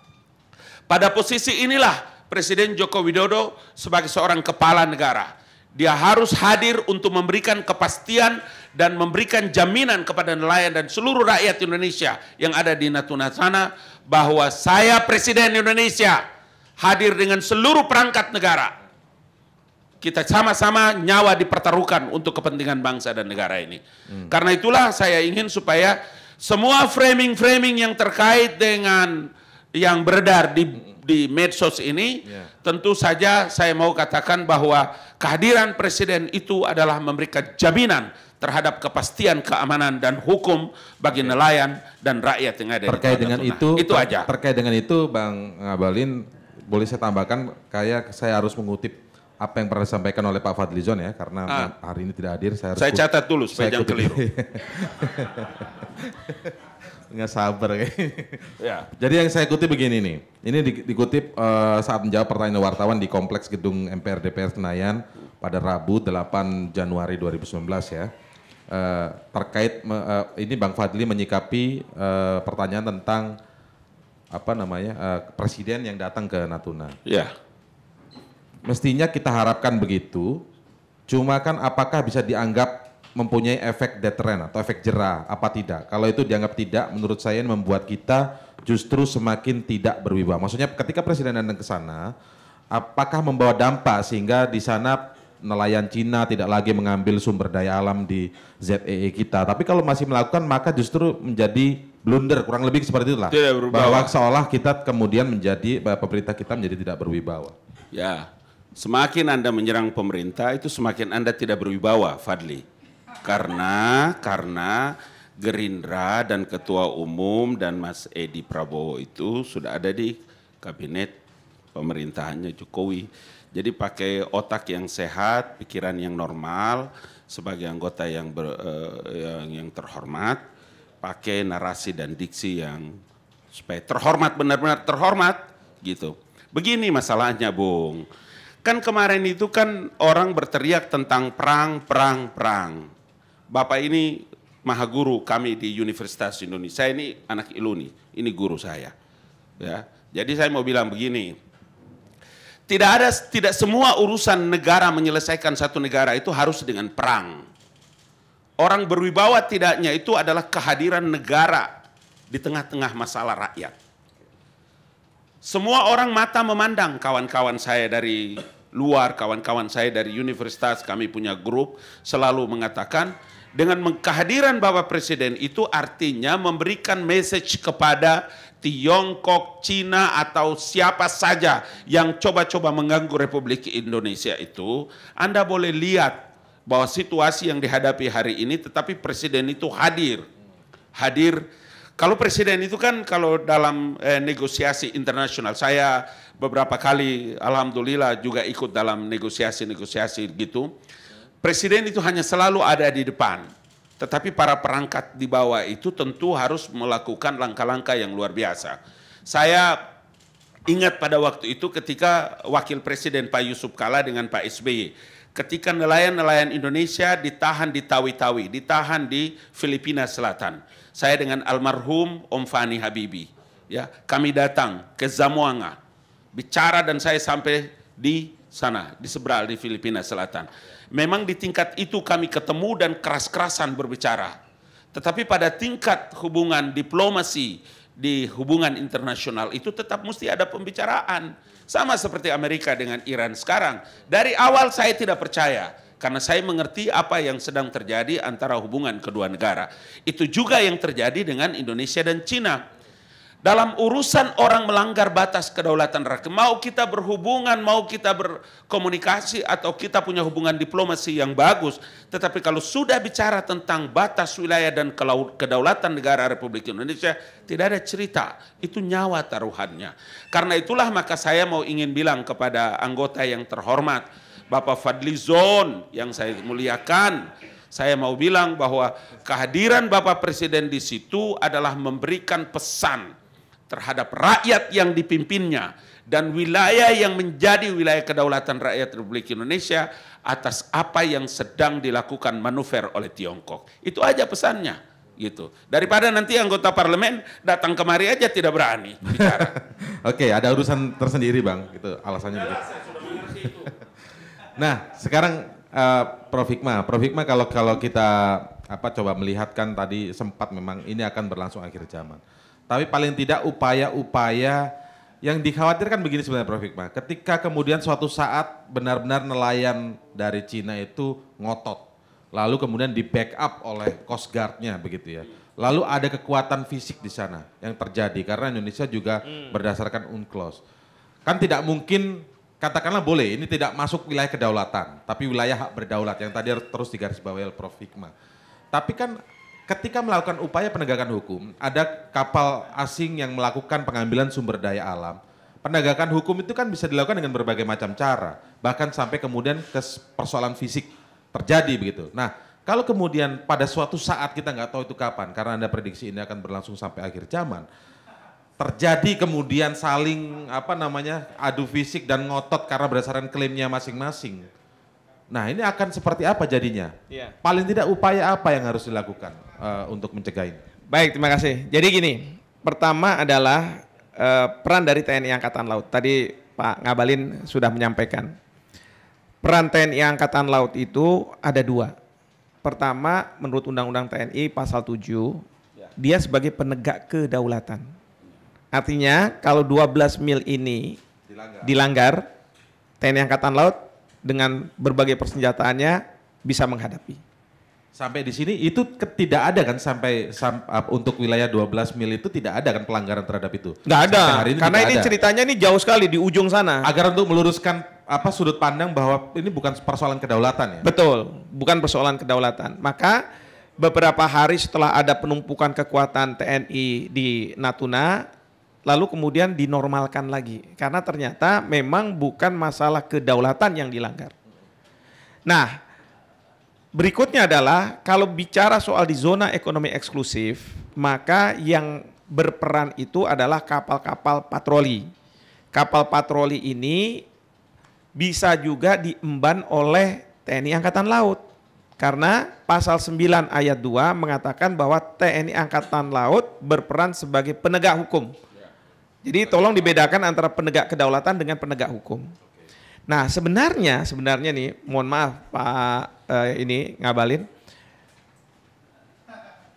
pada posisi inilah Presiden Joko Widodo sebagai seorang kepala negara. Dia harus hadir untuk memberikan kepastian dan memberikan jaminan kepada nelayan dan seluruh rakyat Indonesia yang ada di Natuna sana bahwa saya Presiden Indonesia hadir dengan seluruh perangkat negara. Kita sama-sama nyawa dipertaruhkan untuk kepentingan bangsa dan negara ini. Hmm. Karena itulah saya ingin supaya semua framing-framing yang terkait dengan yang beredar di di medsos ini, yeah. tentu saja saya mau katakan bahwa kehadiran presiden itu adalah memberikan jaminan terhadap kepastian keamanan dan hukum bagi ya. nelayan dan rakyat yang ada terkait dengan Tuna. itu itu ter aja terkait dengan itu bang Ngabalin boleh saya tambahkan kayak saya harus mengutip apa yang pernah disampaikan oleh Pak Fadlizon ya karena ah. hari ini tidak hadir saya harus saya catat dulu saya jangan keliru nggak sabar kayak. Ya. Jadi yang saya kutip begini nih. Ini di, dikutip uh, saat menjawab pertanyaan wartawan di kompleks gedung MPR DPR Senayan pada Rabu 8 Januari 2019 ya. Uh, terkait uh, ini Bang Fadli menyikapi uh, pertanyaan tentang apa namanya uh, presiden yang datang ke Natuna. Ya. Mestinya kita harapkan begitu. Cuma kan apakah bisa dianggap mempunyai efek deteren atau efek jerah apa tidak? Kalau itu dianggap tidak, menurut saya membuat kita justru semakin tidak berwibawa. Maksudnya ketika Presiden datang ke sana, apakah membawa dampak sehingga di sana nelayan Cina tidak lagi mengambil sumber daya alam di ZEE e kita. Tapi kalau masih melakukan maka justru menjadi blunder kurang lebih seperti itulah. Tidak Bahwa seolah kita kemudian menjadi pemerintah kita menjadi tidak berwibawa. Ya. Semakin Anda menyerang pemerintah itu semakin Anda tidak berwibawa, Fadli. Karena karena Gerindra dan Ketua Umum dan Mas Edi Prabowo itu sudah ada di kabinet pemerintahannya Jokowi. Jadi pakai otak yang sehat, pikiran yang normal sebagai anggota yang ber, eh, yang, yang terhormat, pakai narasi dan diksi yang supaya terhormat benar-benar terhormat gitu. Begini masalahnya, Bung. Kan kemarin itu kan orang berteriak tentang perang, perang, perang. Bapak ini maha guru kami di Universitas Indonesia. Saya ini anak iluni, ini guru saya. Ya. Jadi saya mau bilang begini, tidak ada tidak semua urusan negara menyelesaikan satu negara itu harus dengan perang. Orang berwibawa tidaknya itu adalah kehadiran negara di tengah-tengah masalah rakyat. Semua orang mata memandang kawan-kawan saya dari luar, kawan-kawan saya dari universitas, kami punya grup selalu mengatakan dengan kehadiran Bapak Presiden itu artinya memberikan message kepada Tiongkok, Cina atau siapa saja yang coba-coba mengganggu Republik Indonesia itu, Anda boleh lihat bahwa situasi yang dihadapi hari ini tetapi presiden itu hadir. Hadir kalau presiden itu kan kalau dalam eh, negosiasi internasional saya beberapa kali alhamdulillah juga ikut dalam negosiasi-negosiasi gitu. Presiden itu hanya selalu ada di depan, tetapi para perangkat di bawah itu tentu harus melakukan langkah-langkah yang luar biasa. Saya ingat pada waktu itu ketika Wakil Presiden Pak Yusuf Kala dengan Pak SBY, ketika nelayan-nelayan Indonesia ditahan di Tawi-Tawi, ditahan di Filipina Selatan. Saya dengan almarhum Om Fani Habibi, ya kami datang ke Zamuanga, bicara dan saya sampai di sana, di seberang di Filipina Selatan Memang di tingkat itu kami ketemu dan keras-kerasan berbicara. Tetapi pada tingkat hubungan diplomasi di hubungan internasional itu tetap mesti ada pembicaraan. Sama seperti Amerika dengan Iran sekarang. Dari awal saya tidak percaya karena saya mengerti apa yang sedang terjadi antara hubungan kedua negara. Itu juga yang terjadi dengan Indonesia dan Cina dalam urusan orang melanggar batas kedaulatan rakyat. Mau kita berhubungan, mau kita berkomunikasi, atau kita punya hubungan diplomasi yang bagus. Tetapi kalau sudah bicara tentang batas wilayah dan kedaulatan negara Republik Indonesia, tidak ada cerita. Itu nyawa taruhannya. Karena itulah maka saya mau ingin bilang kepada anggota yang terhormat, Bapak Fadli Zon yang saya muliakan, saya mau bilang bahwa kehadiran Bapak Presiden di situ adalah memberikan pesan terhadap rakyat yang dipimpinnya dan wilayah yang menjadi wilayah kedaulatan rakyat Republik Indonesia atas apa yang sedang dilakukan manuver oleh Tiongkok. Itu aja pesannya gitu. Daripada nanti anggota parlemen datang kemari aja tidak berani bicara. Oke, ada urusan tersendiri, Bang. Itu alasannya begitu. nah, sekarang uh, Prof Hikmah, Prof Hikmah kalau kalau kita apa coba melihatkan tadi sempat memang ini akan berlangsung akhir zaman. Tapi paling tidak upaya-upaya yang dikhawatirkan begini sebenarnya Prof. Hikmah. Ketika kemudian suatu saat benar-benar nelayan dari Cina itu ngotot. Lalu kemudian di backup oleh Coast Guard-nya begitu ya. Lalu ada kekuatan fisik di sana yang terjadi karena Indonesia juga hmm. berdasarkan UNCLOS. Kan tidak mungkin katakanlah boleh ini tidak masuk wilayah kedaulatan, tapi wilayah hak berdaulat yang tadi harus terus digarisbawahi oleh Prof. Hikmah. Tapi kan ketika melakukan upaya penegakan hukum, ada kapal asing yang melakukan pengambilan sumber daya alam. Penegakan hukum itu kan bisa dilakukan dengan berbagai macam cara, bahkan sampai kemudian ke persoalan fisik terjadi begitu. Nah, kalau kemudian pada suatu saat kita nggak tahu itu kapan, karena Anda prediksi ini akan berlangsung sampai akhir zaman, terjadi kemudian saling apa namanya adu fisik dan ngotot karena berdasarkan klaimnya masing-masing Nah ini akan seperti apa jadinya? Ya. Paling tidak upaya apa yang harus dilakukan uh, untuk mencegah ini? Baik, terima kasih. Jadi gini, pertama adalah uh, peran dari TNI Angkatan Laut. Tadi Pak Ngabalin sudah menyampaikan. Peran TNI Angkatan Laut itu ada dua. Pertama, menurut Undang-Undang TNI Pasal 7, ya. dia sebagai penegak kedaulatan. Artinya kalau 12 mil ini dilanggar, dilanggar TNI Angkatan Laut dengan berbagai persenjataannya bisa menghadapi. Sampai di sini itu tidak ada kan sampai sam, untuk wilayah 12 mil itu tidak ada kan pelanggaran terhadap itu. Nggak ada. ini Karena ini ada. ceritanya ini jauh sekali di ujung sana. Agar untuk meluruskan apa sudut pandang bahwa ini bukan persoalan kedaulatan ya. Betul, bukan persoalan kedaulatan. Maka beberapa hari setelah ada penumpukan kekuatan TNI di Natuna, lalu kemudian dinormalkan lagi karena ternyata memang bukan masalah kedaulatan yang dilanggar. Nah, berikutnya adalah kalau bicara soal di zona ekonomi eksklusif, maka yang berperan itu adalah kapal-kapal patroli. Kapal patroli ini bisa juga diemban oleh TNI Angkatan Laut. Karena pasal 9 ayat 2 mengatakan bahwa TNI Angkatan Laut berperan sebagai penegak hukum jadi tolong dibedakan antara penegak kedaulatan dengan penegak hukum. Nah sebenarnya sebenarnya nih, mohon maaf Pak uh, ini ngabalin,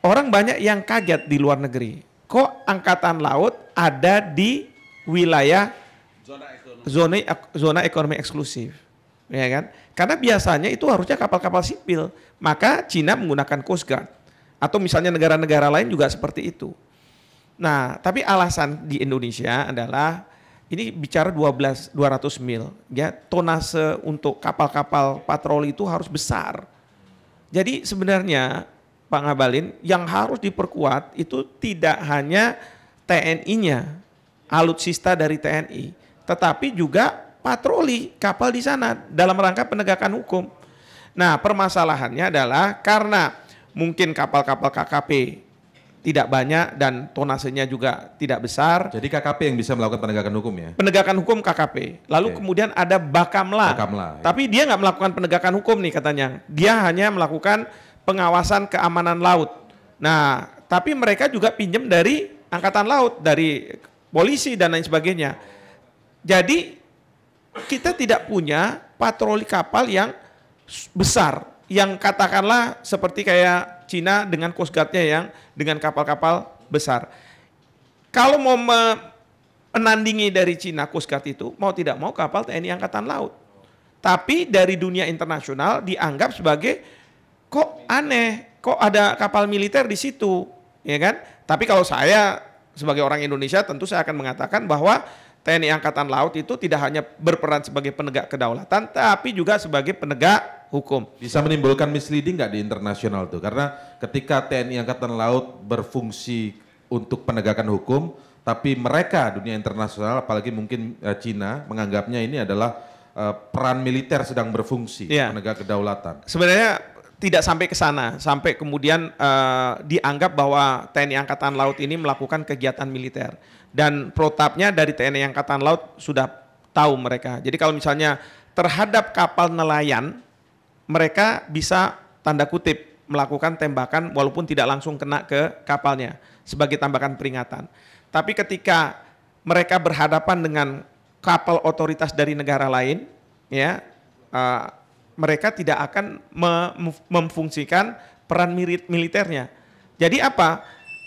orang banyak yang kaget di luar negeri. Kok angkatan laut ada di wilayah zona ekonomi, zona, ekonomi eksklusif, ya kan? Karena biasanya itu harusnya kapal-kapal sipil, maka Cina menggunakan Coast Guard atau misalnya negara-negara lain juga seperti itu. Nah, tapi alasan di Indonesia adalah ini bicara 12 200 mil ya tonase untuk kapal-kapal patroli itu harus besar. Jadi sebenarnya Pak Ngabalin yang harus diperkuat itu tidak hanya TNI-nya, alutsista dari TNI, tetapi juga patroli kapal di sana dalam rangka penegakan hukum. Nah, permasalahannya adalah karena mungkin kapal-kapal KKP tidak banyak dan tonasenya juga tidak besar. Jadi KKP yang bisa melakukan penegakan hukum ya? Penegakan hukum KKP. Lalu okay. kemudian ada Bakamla. Bakamla. Ya. Tapi dia nggak melakukan penegakan hukum nih katanya. Dia hanya melakukan pengawasan keamanan laut. Nah, tapi mereka juga pinjam dari angkatan laut, dari polisi dan lain sebagainya. Jadi kita tidak punya patroli kapal yang besar, yang katakanlah seperti kayak Cina dengan Coast Guard-nya yang dengan kapal-kapal besar. Kalau mau menandingi dari Cina Coast Guard itu, mau tidak mau kapal TNI Angkatan Laut. Tapi dari dunia internasional dianggap sebagai kok aneh, kok ada kapal militer di situ, ya kan? Tapi kalau saya sebagai orang Indonesia tentu saya akan mengatakan bahwa TNI Angkatan Laut itu tidak hanya berperan sebagai penegak kedaulatan, tapi juga sebagai penegak hukum. Bisa menimbulkan misleading nggak di internasional tuh? Karena ketika TNI Angkatan Laut berfungsi untuk penegakan hukum, tapi mereka dunia internasional, apalagi mungkin uh, Cina, menganggapnya ini adalah uh, peran militer sedang berfungsi yeah. penegak kedaulatan. Sebenarnya tidak sampai ke sana, sampai kemudian uh, dianggap bahwa TNI Angkatan Laut ini melakukan kegiatan militer. Dan protapnya dari TNI Angkatan Laut sudah tahu mereka. Jadi kalau misalnya terhadap kapal nelayan mereka bisa tanda kutip melakukan tembakan walaupun tidak langsung kena ke kapalnya sebagai tambahan peringatan. Tapi ketika mereka berhadapan dengan kapal otoritas dari negara lain, ya uh, mereka tidak akan memfungsikan peran militernya. Jadi apa?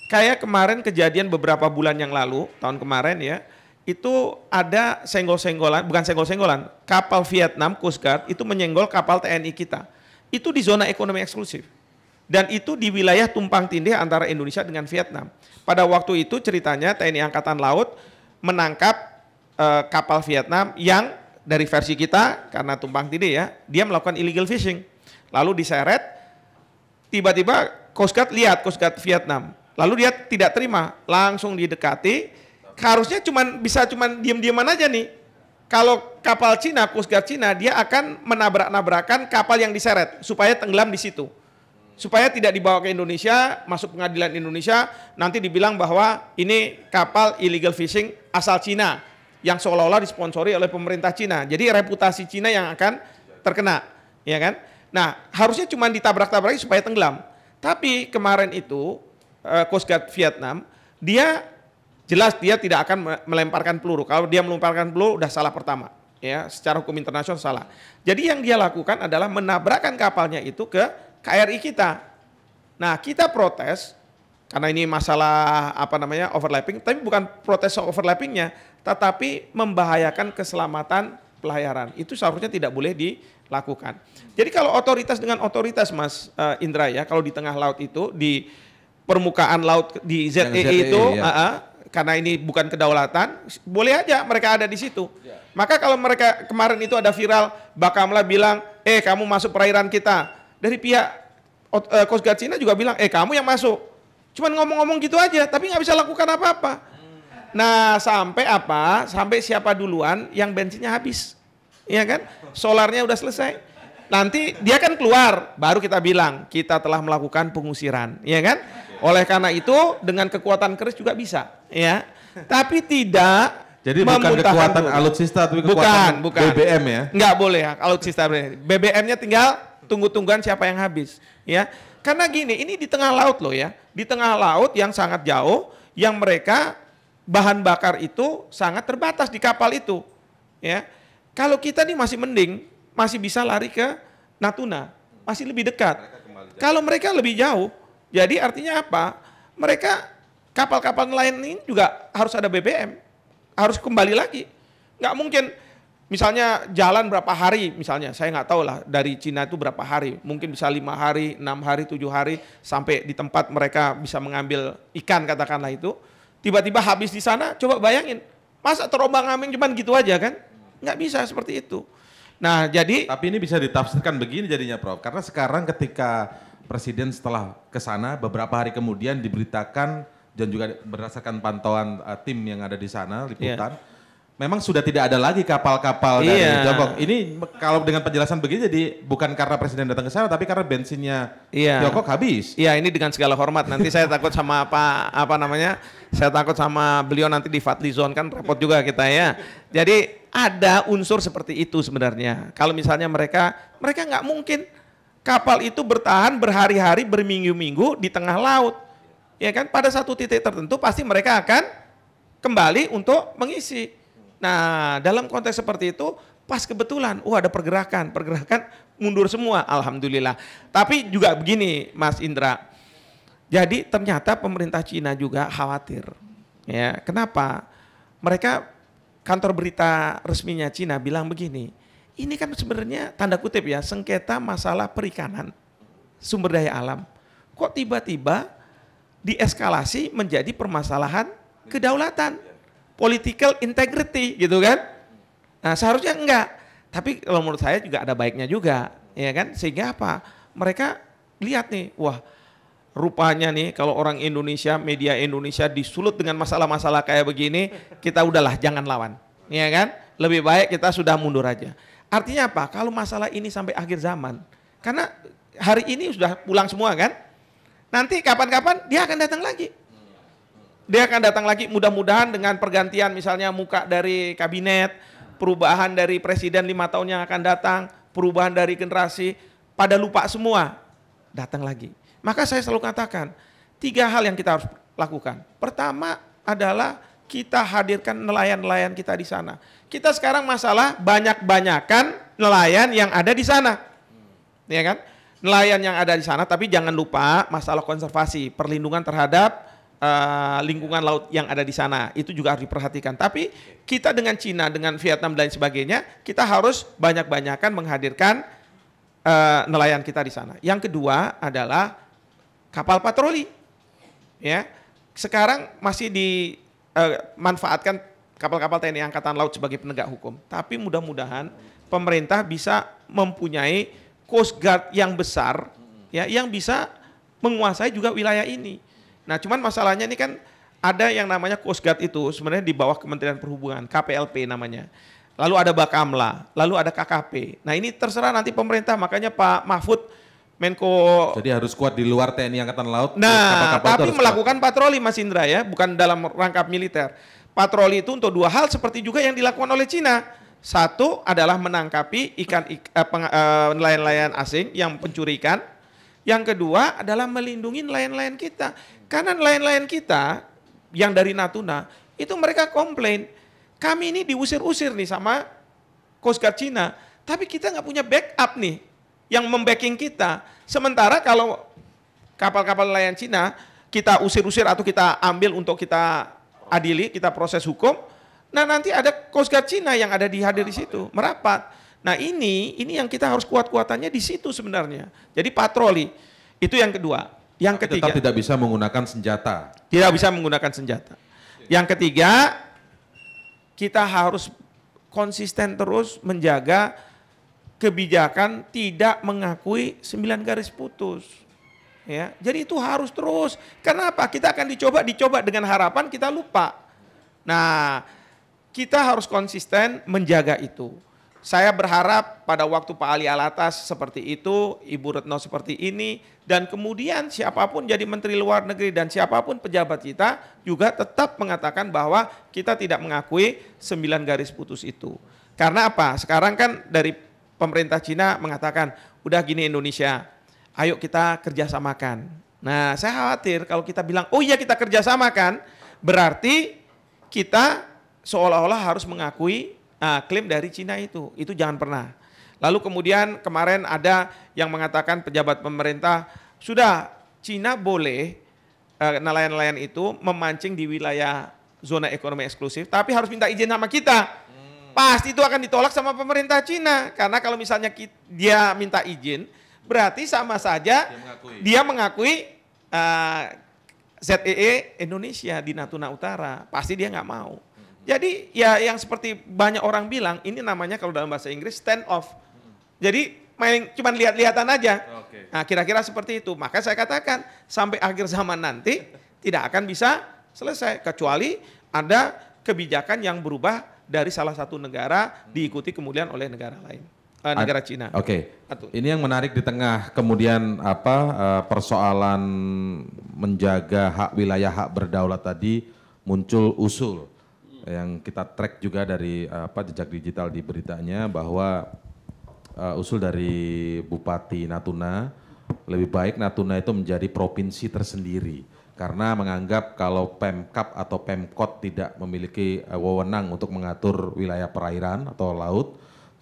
Kayak kemarin kejadian beberapa bulan yang lalu, tahun kemarin ya, itu ada senggol-senggolan, bukan senggol-senggolan, kapal Vietnam Coast Guard itu menyenggol kapal TNI kita. Itu di zona ekonomi eksklusif. Dan itu di wilayah tumpang tindih antara Indonesia dengan Vietnam. Pada waktu itu ceritanya TNI Angkatan Laut menangkap uh, kapal Vietnam yang dari versi kita karena tumpang tindih ya, dia melakukan illegal fishing. Lalu diseret, tiba-tiba Coast Guard lihat Coast Guard Vietnam. Lalu dia tidak terima, langsung didekati, harusnya cuman bisa cuman diam-diaman aja nih. Kalau kapal Cina, Coast Guard Cina, dia akan menabrak-nabrakan kapal yang diseret supaya tenggelam di situ. Supaya tidak dibawa ke Indonesia, masuk pengadilan Indonesia, nanti dibilang bahwa ini kapal illegal fishing asal Cina yang seolah-olah disponsori oleh pemerintah Cina. Jadi reputasi Cina yang akan terkena, ya kan? Nah, harusnya cuma ditabrak-tabrak supaya tenggelam. Tapi kemarin itu eh, Coast Guard Vietnam dia jelas dia tidak akan melemparkan peluru. Kalau dia melemparkan peluru udah salah pertama ya secara hukum internasional salah. Jadi yang dia lakukan adalah menabrakkan kapalnya itu ke KRI kita. Nah, kita protes karena ini masalah apa namanya overlapping, tapi bukan protes overlappingnya, tetapi membahayakan keselamatan pelayaran. Itu seharusnya tidak boleh dilakukan. Jadi kalau otoritas dengan otoritas, Mas eh, Indra ya, kalau di tengah laut itu di permukaan laut di ZEE, e itu, ya. uh, karena ini bukan kedaulatan, boleh aja mereka ada di situ. Ya. Maka kalau mereka kemarin itu ada viral, Bakamla bilang, eh kamu masuk perairan kita. Dari pihak uh, Coast Guard Cina juga bilang, eh kamu yang masuk. Cuman ngomong-ngomong gitu aja, tapi nggak bisa lakukan apa-apa. Hmm. Nah sampai apa? Sampai siapa duluan yang bensinnya habis. Iya kan? Solarnya udah selesai. Nanti dia kan keluar, baru kita bilang, kita telah melakukan pengusiran. Iya kan? Oleh karena itu dengan kekuatan keris juga bisa, ya. Tapi tidak jadi bukan kekuatan dulu. alutsista tapi kekuatan bukan, bukan. BBM ya. Enggak boleh ya, alutsista. BBM-nya tinggal tunggu-tungguan siapa yang habis, ya. Karena gini, ini di tengah laut loh ya. Di tengah laut yang sangat jauh yang mereka bahan bakar itu sangat terbatas di kapal itu, ya. Kalau kita nih masih mending, masih bisa lari ke Natuna, masih lebih dekat. Kalau mereka lebih jauh, jadi artinya apa? Mereka kapal-kapal nelayan ini juga harus ada BBM. Harus kembali lagi. Nggak mungkin misalnya jalan berapa hari misalnya saya nggak tahu lah dari Cina itu berapa hari mungkin bisa lima hari enam hari tujuh hari sampai di tempat mereka bisa mengambil ikan katakanlah itu tiba-tiba habis di sana coba bayangin masa terombang ambing cuman gitu aja kan nggak bisa seperti itu nah jadi tapi ini bisa ditafsirkan begini jadinya prof karena sekarang ketika Presiden setelah ke sana beberapa hari kemudian diberitakan dan juga berdasarkan pantauan uh, tim yang ada di sana iya. liputan yeah. memang sudah tidak ada lagi kapal-kapal yeah. dari iya. Tiongkok. Ini kalau dengan penjelasan begini jadi bukan karena presiden datang ke sana tapi karena bensinnya yeah. Joko habis. Iya, yeah, ini dengan segala hormat nanti saya takut sama apa apa namanya? Saya takut sama beliau nanti di Fatli zone kan repot juga kita ya. Jadi ada unsur seperti itu sebenarnya. Kalau misalnya mereka mereka nggak mungkin kapal itu bertahan berhari-hari, berminggu-minggu di tengah laut. Ya kan? Pada satu titik tertentu pasti mereka akan kembali untuk mengisi. Nah, dalam konteks seperti itu pas kebetulan, wah oh, ada pergerakan, pergerakan mundur semua, alhamdulillah. Tapi juga begini, Mas Indra. Jadi ternyata pemerintah Cina juga khawatir. Ya, kenapa? Mereka kantor berita resminya Cina bilang begini, ini kan sebenarnya tanda kutip ya, sengketa masalah perikanan, sumber daya alam. Kok tiba-tiba dieskalasi menjadi permasalahan kedaulatan, political integrity gitu kan? Nah, seharusnya enggak. Tapi kalau menurut saya juga ada baiknya juga, ya kan? Sehingga apa? Mereka lihat nih, wah rupanya nih kalau orang Indonesia, media Indonesia disulut dengan masalah-masalah kayak begini, kita udahlah jangan lawan. ya kan? Lebih baik kita sudah mundur aja. Artinya apa? Kalau masalah ini sampai akhir zaman, karena hari ini sudah pulang semua kan, nanti kapan-kapan dia akan datang lagi. Dia akan datang lagi mudah-mudahan dengan pergantian misalnya muka dari kabinet, perubahan dari presiden lima tahun yang akan datang, perubahan dari generasi, pada lupa semua, datang lagi. Maka saya selalu katakan, tiga hal yang kita harus lakukan. Pertama adalah kita hadirkan nelayan-nelayan kita di sana. Kita sekarang masalah banyak-banyakan nelayan yang ada di sana. Ya kan? Nelayan yang ada di sana, tapi jangan lupa masalah konservasi, perlindungan terhadap uh, lingkungan laut yang ada di sana. Itu juga harus diperhatikan. Tapi kita dengan Cina, dengan Vietnam dan sebagainya, kita harus banyak-banyakan menghadirkan uh, nelayan kita di sana. Yang kedua adalah kapal patroli. Ya. Sekarang masih di eh, manfaatkan kapal-kapal TNI Angkatan Laut sebagai penegak hukum. Tapi mudah-mudahan pemerintah bisa mempunyai Coast Guard yang besar ya yang bisa menguasai juga wilayah ini. Nah, cuman masalahnya ini kan ada yang namanya Coast Guard itu sebenarnya di bawah Kementerian Perhubungan, KPLP namanya. Lalu ada Bakamla, lalu ada KKP. Nah, ini terserah nanti pemerintah. Makanya Pak Mahfud Menko Jadi harus kuat di luar TNI Angkatan Laut. Nah, kapal -kapal tapi melakukan kuat. patroli Mas Indra ya, bukan dalam rangka militer. Patroli itu untuk dua hal seperti juga yang dilakukan oleh Cina. Satu adalah menangkapi ikan eh, eh, nelayan-nelayan uh, uh, asing yang pencuri ikan. Yang kedua adalah melindungi nelayan-nelayan kita. Karena nelayan-nelayan kita yang dari Natuna itu mereka komplain, kami ini diusir-usir nih sama Coast Guard Cina, tapi kita nggak punya backup nih yang membacking kita. Sementara kalau kapal-kapal nelayan Cina kita usir-usir atau kita ambil untuk kita adili, kita proses hukum, nah nanti ada Coast Guard Cina yang ada di hadir di situ, merapat. Nah ini, ini yang kita harus kuat-kuatannya di situ sebenarnya. Jadi patroli, itu yang kedua. Yang ketiga. Tetap tidak bisa menggunakan senjata. Tidak bisa menggunakan senjata. Yang ketiga, kita harus konsisten terus menjaga kebijakan tidak mengakui sembilan garis putus. Ya, jadi itu harus terus. Kenapa? Kita akan dicoba, dicoba dengan harapan kita lupa. Nah, kita harus konsisten menjaga itu. Saya berharap pada waktu Pak Ali Alatas seperti itu, Ibu Retno seperti ini, dan kemudian siapapun jadi Menteri Luar Negeri dan siapapun pejabat kita juga tetap mengatakan bahwa kita tidak mengakui sembilan garis putus itu. Karena apa? Sekarang kan dari pemerintah Cina mengatakan, udah gini Indonesia, ayo kita kerjasamakan. Nah, saya khawatir kalau kita bilang, oh iya kita kerjasamakan, berarti kita seolah-olah harus mengakui uh, klaim dari Cina itu. Itu jangan pernah. Lalu kemudian kemarin ada yang mengatakan pejabat pemerintah, sudah Cina boleh eh, nelayan-nelayan uh, itu memancing di wilayah zona ekonomi eksklusif, tapi harus minta izin sama kita pasti itu akan ditolak sama pemerintah Cina. Karena kalau misalnya dia minta izin, berarti sama saja dia mengakui, dia mengakui uh, eh, ZEE e Indonesia di Natuna Utara. Pasti dia nggak mau. Hmm. Jadi ya yang seperti banyak orang bilang, ini namanya kalau dalam bahasa Inggris stand off. Hmm. Jadi main cuman lihat-lihatan aja. Nah kira-kira seperti itu. Maka saya katakan sampai akhir zaman nanti tidak akan bisa selesai kecuali ada kebijakan yang berubah dari salah satu negara diikuti kemudian oleh negara lain uh, negara Cina. Oke. Okay. Ini yang menarik di tengah kemudian apa uh, persoalan menjaga hak wilayah hak berdaulat tadi muncul usul yang kita track juga dari uh, apa jejak digital di beritanya bahwa uh, usul dari Bupati Natuna lebih baik Natuna itu menjadi provinsi tersendiri karena menganggap kalau Pemkap atau Pemkot tidak memiliki eh, wewenang untuk mengatur wilayah perairan atau laut,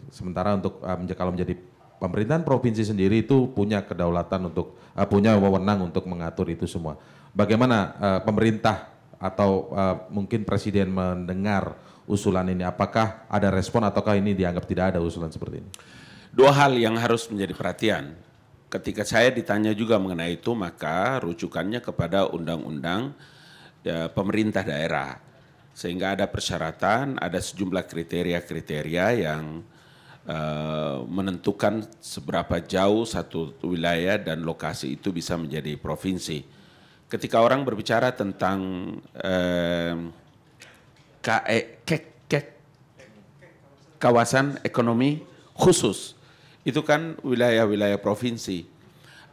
sementara untuk eh, kalau menjadi pemerintahan provinsi sendiri itu punya kedaulatan untuk eh, punya wewenang untuk mengatur itu semua. Bagaimana pemerintah atau mungkin presiden mendengar usulan ini? Apakah ada respon ataukah ini dianggap tidak ada usulan seperti ini? Dua hal yang harus menjadi perhatian ketika saya ditanya juga mengenai itu, maka rujukannya kepada undang-undang ya, pemerintah daerah. Sehingga ada persyaratan, ada sejumlah kriteria-kriteria yang uh, menentukan seberapa jauh satu wilayah dan lokasi itu bisa menjadi provinsi. Ketika orang berbicara tentang uh, kek, kek, kawasan ekonomi khusus, itu kan wilayah-wilayah provinsi.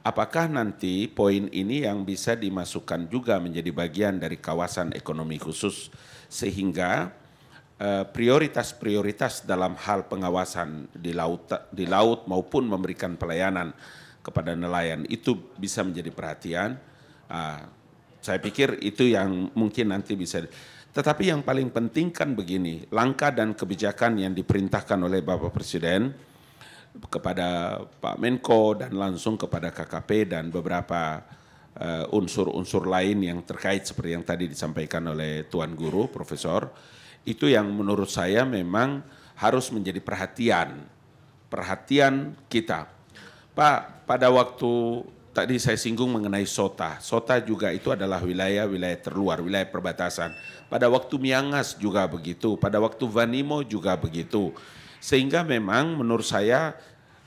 Apakah nanti poin ini yang bisa dimasukkan juga menjadi bagian dari kawasan ekonomi khusus sehingga eh, prioritas-prioritas eh, dalam hal pengawasan di laut di laut maupun memberikan pelayanan kepada nelayan itu bisa menjadi perhatian. Ah, saya pikir itu yang mungkin nanti bisa. Tetapi yang paling penting kan begini, langkah dan kebijakan yang diperintahkan oleh Bapak Presiden kepada Pak Menko dan langsung kepada KKP dan beberapa eh, unsur-unsur uh, lain yang terkait seperti yang tadi disampaikan oleh Tuan Guru Profesor itu yang menurut saya memang harus menjadi perhatian perhatian kita. Pak, pada waktu tadi saya singgung mengenai Sota. Sota juga itu adalah wilayah-wilayah terluar, wilayah perbatasan. Pada waktu Miangas juga begitu, pada waktu Vanimo juga begitu. Sehingga memang menurut saya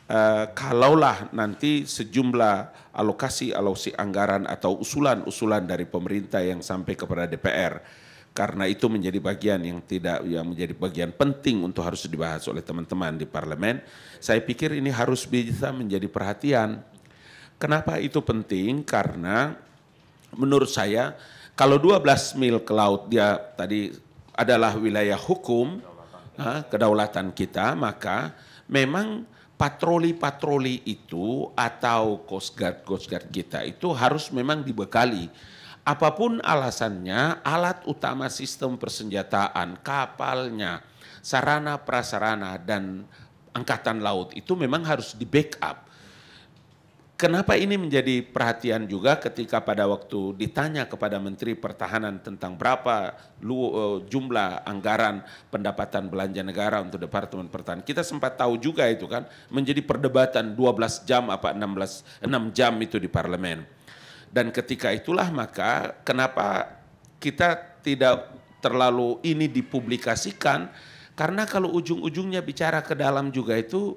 eh, kalaulah nanti sejumlah alokasi alokasi anggaran atau usulan-usulan dari pemerintah yang sampai kepada DPR karena itu menjadi bagian yang tidak yang menjadi bagian penting untuk harus dibahas oleh teman-teman di parlemen saya pikir ini harus bisa menjadi perhatian kenapa itu penting karena menurut saya kalau 12 mil ke laut dia tadi adalah wilayah hukum kedaulatan kita, maka memang patroli-patroli itu atau coast guard coast guard kita itu harus memang dibekali. Apapun alasannya, alat utama sistem persenjataan, kapalnya, sarana prasarana dan angkatan laut itu memang harus di backup Kenapa ini menjadi perhatian juga ketika pada waktu ditanya kepada Menteri Pertahanan tentang berapa lu, uh, jumlah anggaran pendapatan belanja negara untuk Departemen Pertahanan. Kita sempat tahu juga itu kan menjadi perdebatan 12 jam apa 16 6 jam itu di parlemen. Dan ketika itulah maka kenapa kita tidak terlalu ini dipublikasikan karena kalau ujung-ujungnya bicara ke dalam juga itu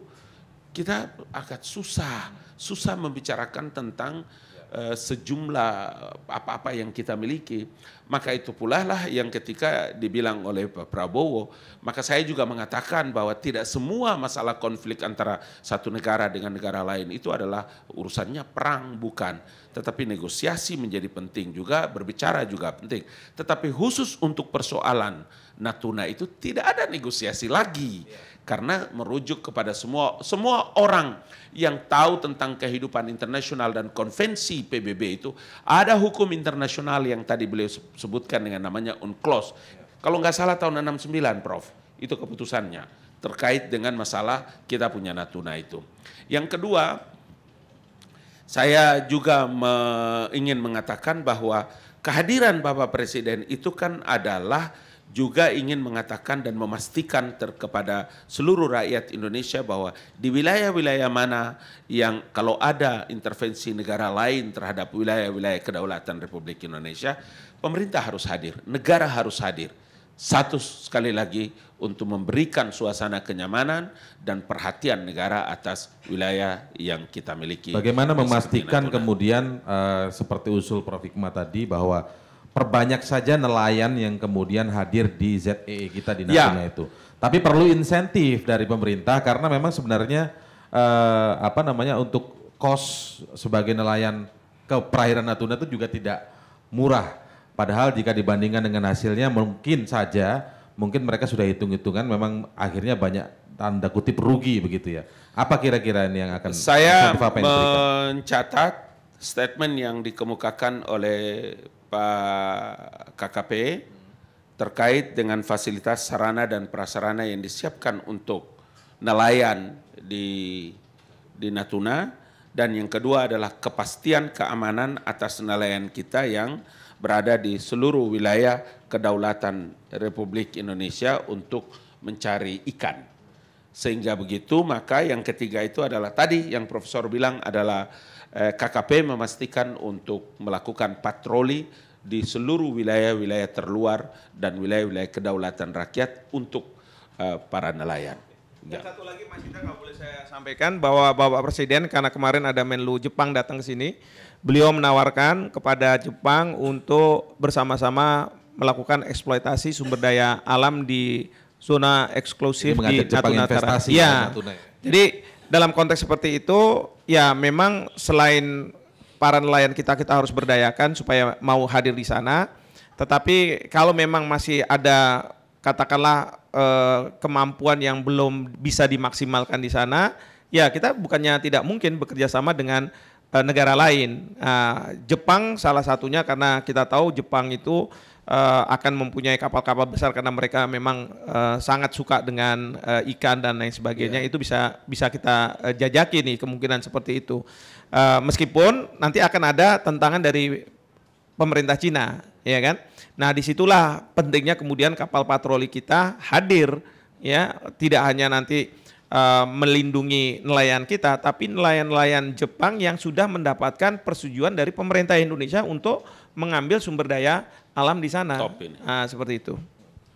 kita agak susah susah membicarakan tentang uh, sejumlah eh, apa-apa yang kita miliki. Maka itu pula lah yang ketika dibilang oleh Pak Prabowo, maka saya juga mengatakan bahwa tidak semua masalah konflik antara satu negara dengan negara lain itu adalah urusannya perang bukan. Tetapi negosiasi menjadi penting juga, berbicara juga penting. Tetapi khusus untuk persoalan Natuna itu tidak ada negosiasi lagi karena merujuk kepada semua semua orang yang tahu tentang kehidupan internasional dan konvensi PBB itu ada hukum internasional yang tadi beliau sebutkan dengan namanya UNCLOS. Kalau nggak salah tahun 69, Prof. Itu keputusannya terkait dengan masalah kita punya Natuna itu. Yang kedua, saya juga me ingin mengatakan bahwa kehadiran Bapak Presiden itu kan adalah juga ingin mengatakan dan memastikan ter kepada seluruh rakyat Indonesia bahwa di wilayah-wilayah mana yang kalau ada intervensi negara lain terhadap wilayah-wilayah kedaulatan Republik Indonesia, pemerintah harus hadir, negara harus hadir. Satu sekali lagi untuk memberikan suasana kenyamanan dan perhatian negara atas wilayah yang kita miliki. Bagaimana memastikan kemudian uh, seperti usul Prof. Hikmah tadi bahwa perbanyak saja nelayan yang kemudian hadir di ZEE e kita di ya. Natuna ya. itu. Tapi perlu insentif dari pemerintah karena memang sebenarnya eh, apa namanya untuk kos sebagai nelayan ke perairan Natuna itu juga tidak murah. Padahal jika dibandingkan dengan hasilnya mungkin saja mungkin mereka sudah hitung-hitungan memang akhirnya banyak tanda kutip rugi begitu ya. Apa kira-kira ini yang akan saya yang mencatat statement yang dikemukakan oleh Pak KKP terkait dengan fasilitas sarana dan prasarana yang disiapkan untuk nelayan di di Natuna dan yang kedua adalah kepastian keamanan atas nelayan kita yang berada di seluruh wilayah kedaulatan Republik Indonesia untuk mencari ikan. Sehingga begitu maka yang ketiga itu adalah tadi yang profesor bilang adalah Eh, KKP memastikan untuk melakukan patroli di seluruh wilayah-wilayah terluar dan wilayah-wilayah kedaulatan rakyat untuk eh, para nelayan. Dan ya. satu lagi Mas Indra kalau boleh saya sampaikan bahwa Bapak Presiden karena kemarin ada Menlu Jepang datang ke sini, beliau menawarkan kepada Jepang untuk bersama-sama melakukan eksploitasi sumber daya alam di zona eksklusif iya. di Natuna Ya. Natuna. Jadi dalam konteks seperti itu ya memang selain para nelayan kita kita harus berdayakan supaya mau hadir di sana. Tetapi kalau memang masih ada katakanlah eh, kemampuan yang belum bisa dimaksimalkan di sana, ya kita bukannya tidak mungkin bekerja sama dengan eh, negara lain. Nah, Jepang salah satunya karena kita tahu Jepang itu uh, akan mempunyai kapal-kapal besar karena mereka memang uh, sangat suka dengan uh, ikan dan lain sebagainya yeah. itu bisa bisa kita uh, jajaki nih kemungkinan seperti itu uh, meskipun nanti akan ada tantangan dari pemerintah Cina ya kan nah disitulah pentingnya kemudian kapal patroli kita hadir ya tidak hanya nanti uh, melindungi nelayan kita tapi nelayan-nelayan Jepang yang sudah mendapatkan persetujuan dari pemerintah Indonesia untuk mengambil sumber daya alam di sana. Top ini. Nah, seperti itu.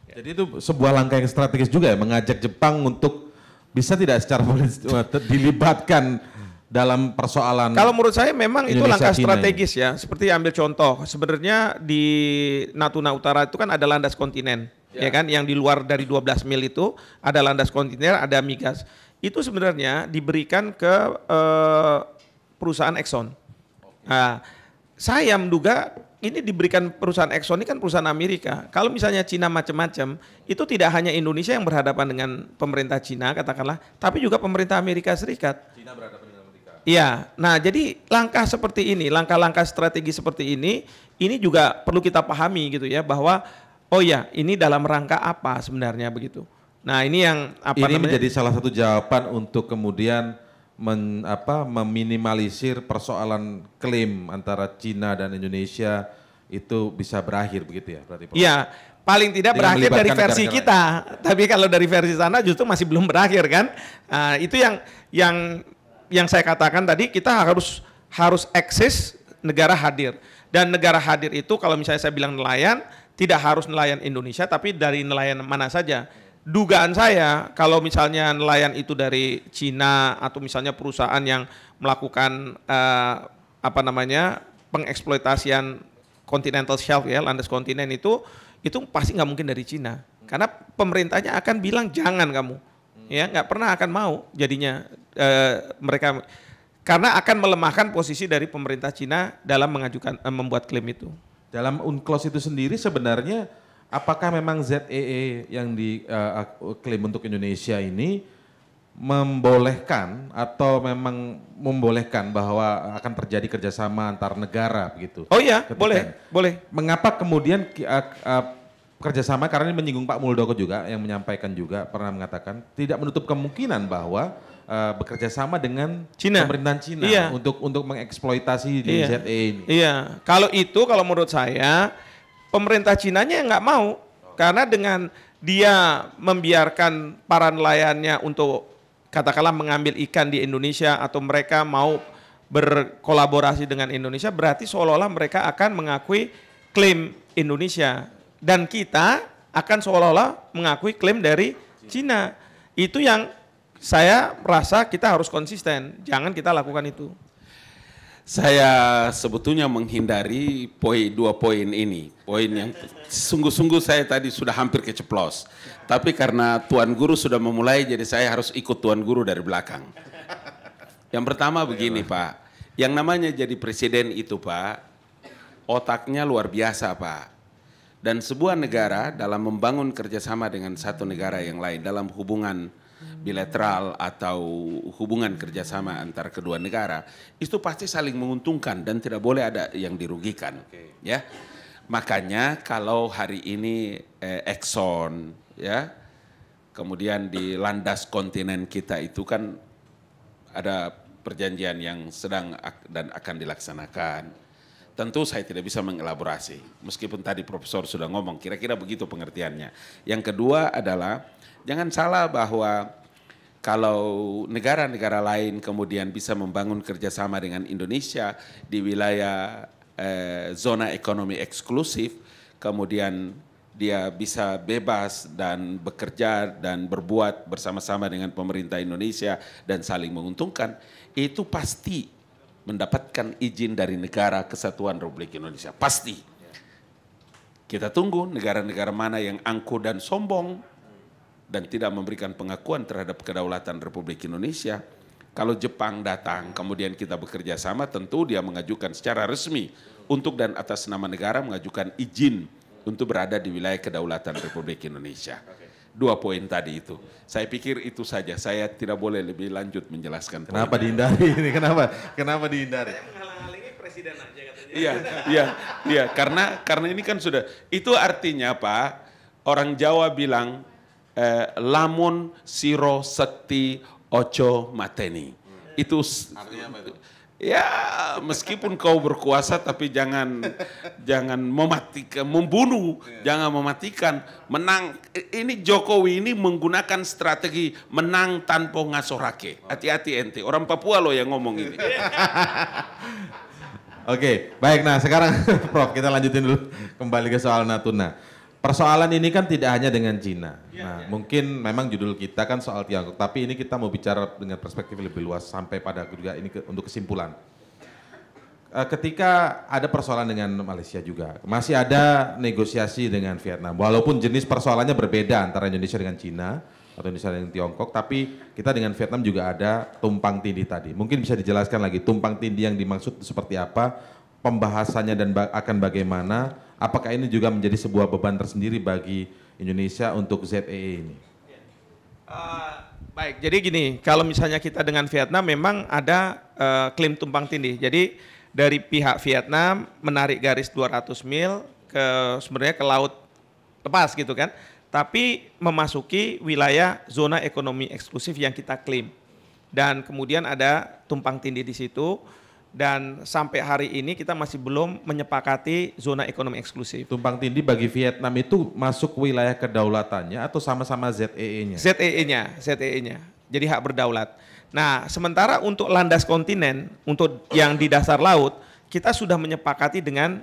Jadi itu sebuah langkah yang strategis juga ya mengajak Jepang untuk bisa tidak secara dilibatkan dalam persoalan. Kalau menurut saya memang Indonesia, itu langkah strategis ya. Seperti ambil contoh, sebenarnya di Natuna Utara itu kan ada landas kontinen, ya, ya kan? Yang di luar dari 12 mil itu ada landas kontinen, ada migas. Itu sebenarnya diberikan ke eh, perusahaan Exxon. Nah, saya menduga ini diberikan perusahaan Exxon ini kan perusahaan Amerika. Kalau misalnya Cina macam-macam, itu tidak hanya Indonesia yang berhadapan dengan pemerintah Cina katakanlah, tapi juga pemerintah Amerika Serikat. Cina berhadapan dengan Amerika. Iya. Nah, jadi langkah seperti ini, langkah-langkah strategi seperti ini, ini juga perlu kita pahami gitu ya bahwa oh ya, ini dalam rangka apa sebenarnya begitu. Nah, ini yang apa ini namanya? menjadi salah satu jawaban untuk kemudian men, apa, meminimalisir persoalan klaim antara Cina dan Indonesia itu bisa berakhir begitu ya berarti Iya, paling tidak berakhir dari versi kita. Tapi kalau dari versi sana justru masih belum berakhir kan. Uh, itu yang yang yang saya katakan tadi kita harus harus eksis negara hadir. Dan negara hadir itu kalau misalnya saya bilang nelayan, tidak harus nelayan Indonesia tapi dari nelayan mana saja dugaan saya kalau misalnya nelayan itu dari Cina atau misalnya perusahaan yang melakukan eh, apa namanya pengeksploitasian continental shelf ya landas kontinen itu itu pasti nggak mungkin dari Cina karena pemerintahnya akan bilang jangan kamu ya nggak pernah akan mau jadinya eh, mereka karena akan melemahkan posisi dari pemerintah Cina dalam mengajukan eh, membuat klaim itu dalam unclos itu sendiri sebenarnya Apakah memang ZEE e yang diklaim eh, uh, untuk Indonesia ini membolehkan atau memang membolehkan bahwa akan terjadi kerjasama antar negara begitu? Oh iya, Ketika boleh, boleh. Mengapa kemudian uh, uh, kerjasama karena ini menyinggung Pak Muldoko juga yang menyampaikan juga pernah mengatakan tidak menutup kemungkinan bahwa uh, bekerja sama dengan Cina. pemerintahan Cina iya. untuk untuk mengeksploitasi di iya. ZE e ini. Iya, kalau itu kalau menurut saya pemerintah Cina nya nggak mau karena dengan dia membiarkan para nelayannya untuk katakanlah mengambil ikan di Indonesia atau mereka mau berkolaborasi dengan Indonesia berarti seolah-olah mereka akan mengakui klaim Indonesia dan kita akan seolah-olah mengakui klaim dari Cina. Itu yang saya merasa kita harus konsisten. Jangan kita lakukan itu saya sebetulnya menghindari poin dua poin ini. Poin yang sungguh-sungguh saya tadi sudah hampir keceplos. Tapi karena Tuan Guru sudah memulai jadi saya harus ikut Tuan Guru dari belakang. Yang pertama begini Pak, yang namanya jadi presiden itu Pak, otaknya luar biasa Pak. Dan sebuah negara dalam membangun kerjasama dengan satu negara yang lain, dalam hubungan bilateral atau hubungan kerjasama antar kedua negara itu pasti saling menguntungkan dan tidak boleh ada yang dirugikan okay. ya makanya kalau hari ini eh, Exxon ya kemudian di landas kontinen kita itu kan ada perjanjian yang sedang dan akan dilaksanakan tentu saya tidak bisa mengelaborasi. Meskipun tadi profesor sudah ngomong, kira-kira begitu pengertiannya. Yang kedua adalah Jangan salah bahwa kalau negara-negara lain kemudian bisa membangun kerjasama dengan Indonesia di wilayah eh, zona ekonomi eksklusif, kemudian dia bisa bebas dan bekerja dan berbuat bersama-sama dengan pemerintah Indonesia dan saling menguntungkan, itu pasti mendapatkan izin dari negara kesatuan Republik Indonesia. Pasti. Kita tunggu negara-negara mana yang angkuh dan sombong dan tidak memberikan pengakuan terhadap kedaulatan Republik Indonesia, kalau Jepang datang kemudian kita bekerja sama tentu dia mengajukan secara resmi untuk dan atas nama negara mengajukan izin untuk berada di wilayah kedaulatan Republik Indonesia. Dua poin tadi itu. Saya pikir itu saja. Saya tidak boleh lebih lanjut menjelaskan. Kenapa dihindari ini? Kenapa? Kenapa dihindari? presiden aja Iya, iya, iya. Karena karena ini kan sudah itu artinya apa orang Jawa bilang eh, lamun siro sekti ojo mateni. Itu artinya itu? Ya, meskipun kau berkuasa tapi jangan jangan mematikan, membunuh, yeah. jangan mematikan. Menang ini Jokowi ini menggunakan strategi menang tanpa ngasorake. Oh. Hati-hati ente, orang Papua loh yang ngomong ini. Oke, okay, baik. Nah, sekarang Prof, kita lanjutin dulu kembali ke soal Natuna. Persoalan ini kan tidak hanya dengan Cina. Ya, nah, ya. mungkin memang judul kita kan soal Tiongkok, tapi ini kita mau bicara dengan perspektif lebih luas sampai pada juga ini ke, untuk kesimpulan. Eh, ketika ada persoalan dengan Malaysia juga, masih ada negosiasi dengan Vietnam. Walaupun jenis persoalannya berbeda antara Indonesia dengan Cina atau Indonesia dengan Tiongkok, tapi kita dengan Vietnam juga ada tumpang tindih tadi. Mungkin bisa dijelaskan lagi tumpang tindih yang dimaksud seperti apa pembahasannya dan akan bagaimana? Apakah ini juga menjadi sebuah beban tersendiri bagi Indonesia untuk ZEE e ini? Uh, baik, jadi gini, kalau misalnya kita dengan Vietnam memang ada uh, klaim tumpang tindih. Jadi dari pihak Vietnam menarik garis 200 mil ke sebenarnya ke laut lepas gitu kan, tapi memasuki wilayah zona ekonomi eksklusif yang kita klaim. Dan kemudian ada tumpang tindih di situ dan sampai hari ini kita masih belum menyepakati zona ekonomi eksklusif. Tumpang tindih bagi Vietnam itu masuk wilayah kedaulatannya atau sama-sama ZEE-nya? ZEE-nya, ZEE-nya. Jadi hak berdaulat. Nah, sementara untuk landas kontinen, untuk yang di dasar laut, kita sudah menyepakati dengan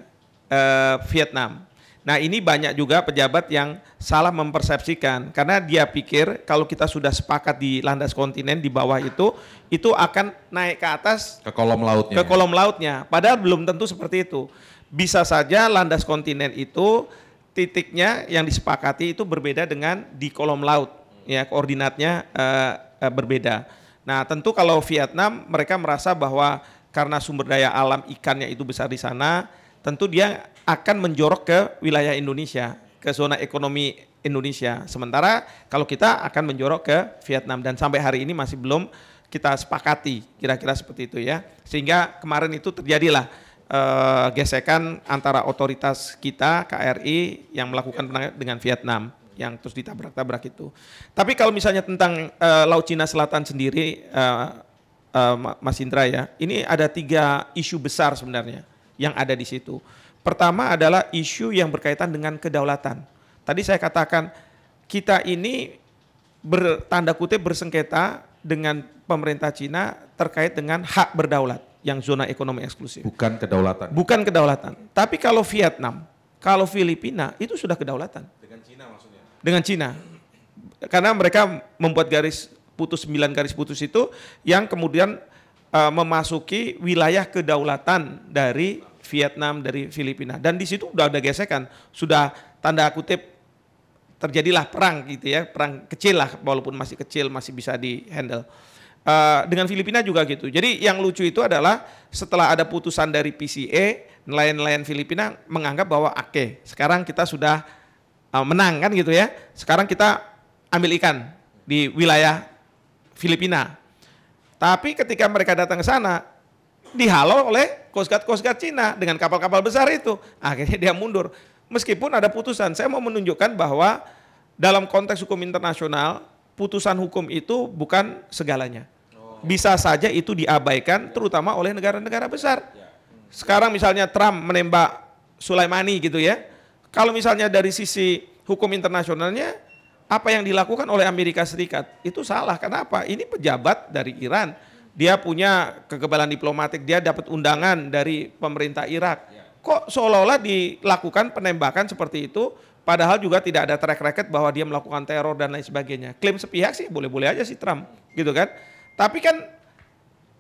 uh, Vietnam. Nah ini banyak juga pejabat yang salah mempersepsikan karena dia pikir kalau kita sudah sepakat di landas kontinen di bawah itu itu akan naik ke atas ke kolom lautnya. Ke kolom lautnya. Padahal belum tentu seperti itu. Bisa saja landas kontinen itu titiknya yang disepakati itu berbeda dengan di kolom laut ya koordinatnya uh, uh, berbeda. Nah tentu kalau Vietnam mereka merasa bahwa karena sumber daya alam ikannya itu besar di sana tentu dia akan menjorok ke wilayah Indonesia, ke zona ekonomi Indonesia. Sementara kalau kita akan menjorok ke Vietnam dan sampai hari ini masih belum kita sepakati kira-kira seperti itu ya. Sehingga kemarin itu terjadilah uh, gesekan antara otoritas kita KRI yang melakukan dengan Vietnam yang terus ditabrak-tabrak itu. Tapi kalau misalnya tentang uh, Laut Cina Selatan sendiri, uh, uh, Mas Indra ya, ini ada tiga isu besar sebenarnya yang ada di situ. Pertama adalah isu yang berkaitan dengan kedaulatan. Tadi saya katakan kita ini bertanda kutip bersengketa dengan pemerintah Cina terkait dengan hak berdaulat yang zona ekonomi eksklusif. Bukan kedaulatan. Bukan kedaulatan. Tapi kalau Vietnam, kalau Filipina itu sudah kedaulatan. Dengan Cina maksudnya. Dengan Cina. Karena mereka membuat garis putus 9 garis putus itu yang kemudian uh, memasuki wilayah kedaulatan dari Vietnam, dari Filipina. Dan di situ sudah ada gesekan, sudah tanda kutip terjadilah perang gitu ya, perang kecil lah walaupun masih kecil masih bisa di handle. Uh, eh, dengan Filipina juga gitu. Jadi yang lucu itu adalah setelah ada putusan dari PCA, nelayan-nelayan Filipina menganggap bahwa oke, okay, sekarang kita sudah uh, menang kan gitu ya. Sekarang kita ambil ikan di wilayah Filipina. Tapi ketika mereka datang ke sana, dihalau oleh Coast Guard Cina dengan kapal-kapal besar itu. Akhirnya dia mundur. Meskipun ada putusan, saya mau menunjukkan bahwa dalam konteks hukum internasional, putusan hukum itu bukan segalanya. Oh. Bisa saja itu diabaikan terutama oleh negara-negara besar. Ya. Sekarang misalnya Trump menembak Sulaimani gitu ya. Kalau misalnya dari sisi hukum internasionalnya, apa yang dilakukan oleh Amerika Serikat itu salah. Kenapa? Ini pejabat dari Iran dia punya kekebalan diplomatik, dia dapat undangan dari pemerintah Irak. Ya. Kok seolah-olah dilakukan penembakan seperti itu, padahal juga tidak ada track record bahwa dia melakukan teror dan lain sebagainya. Klaim sepihak sih boleh-boleh aja sih Trump, gitu kan. Tapi kan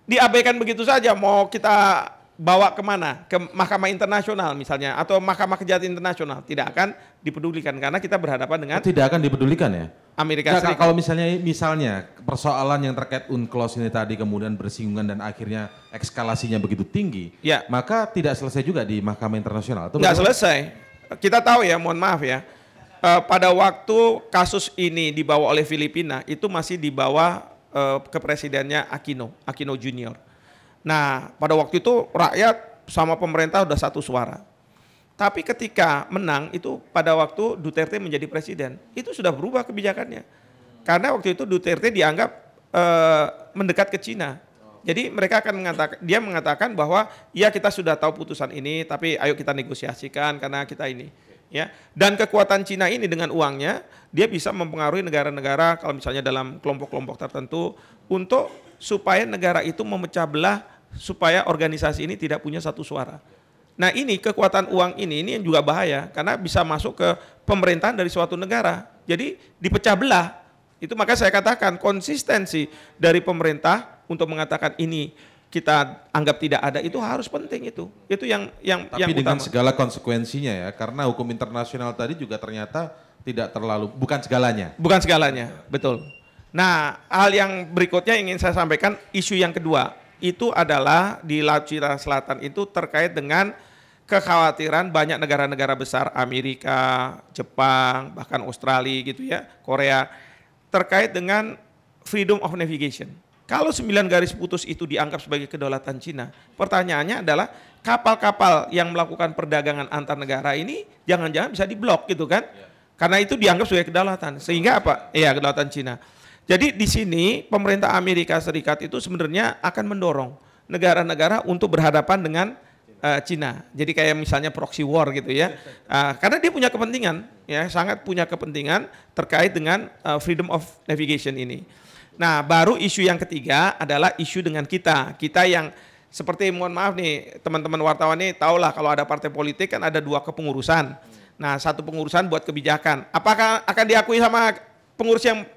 diabaikan begitu saja, mau kita bawa kemana? Ke Mahkamah Internasional misalnya atau Mahkamah Kejahatan Internasional tidak akan dipedulikan karena kita berhadapan dengan tidak akan dipedulikan ya. Amerika Serikat. Kalau misalnya misalnya persoalan yang terkait UNCLOS ini tadi kemudian bersinggungan dan akhirnya eskalasinya begitu tinggi, ya. maka tidak selesai juga di Mahkamah Internasional. Tidak selesai. Kita tahu ya, mohon maaf ya. e, pada waktu kasus ini dibawa oleh Filipina itu masih dibawa uh, eh, kepresidennya Aquino, Aquino Junior Nah, pada waktu itu rakyat sama pemerintah sudah satu suara. Tapi ketika menang itu pada waktu Duterte menjadi presiden, itu sudah berubah kebijakannya. Karena waktu itu Duterte dianggap e, mendekat ke Cina. Jadi mereka akan mengatakan dia mengatakan bahwa ya kita sudah tahu putusan ini tapi ayo kita negosiasikan karena kita ini ya. Dan kekuatan Cina ini dengan uangnya dia bisa mempengaruhi negara-negara kalau misalnya dalam kelompok-kelompok tertentu untuk supaya negara itu memecah belah supaya organisasi ini tidak punya satu suara. Nah ini kekuatan uang ini ini yang juga bahaya karena bisa masuk ke pemerintahan dari suatu negara. Jadi dipecah belah. Itu maka saya katakan konsistensi dari pemerintah untuk mengatakan ini kita anggap tidak ada itu harus penting itu. Itu yang yang Tapi yang dengan utama. segala konsekuensinya ya, karena hukum internasional tadi juga ternyata tidak terlalu bukan segalanya. Bukan segalanya, betul. Nah, hal yang berikutnya ingin saya sampaikan isu yang kedua itu adalah di Laut Cina Selatan itu terkait dengan kekhawatiran banyak negara-negara besar Amerika, Jepang, bahkan Australia gitu ya, Korea terkait dengan freedom of navigation kalau sembilan garis putus itu dianggap sebagai kedaulatan Cina, pertanyaannya adalah kapal-kapal yang melakukan perdagangan antar negara ini jangan-jangan bisa diblok gitu kan? Ya. Karena itu dianggap sebagai kedaulatan. Sehingga apa? Iya, kedaulatan Cina. Jadi di sini pemerintah Amerika Serikat itu sebenarnya akan mendorong negara-negara untuk berhadapan dengan uh, Cina. Jadi kayak misalnya proxy war gitu ya. Uh, karena dia punya kepentingan ya, sangat punya kepentingan terkait dengan uh, freedom of navigation ini. Nah, baru isu yang ketiga adalah isu dengan kita. Kita yang seperti mohon maaf nih teman-teman wartawan nih tahulah kalau ada partai politik kan ada dua kepengurusan. Nah, satu pengurusan buat kebijakan. Apakah akan diakui sama pengurus yang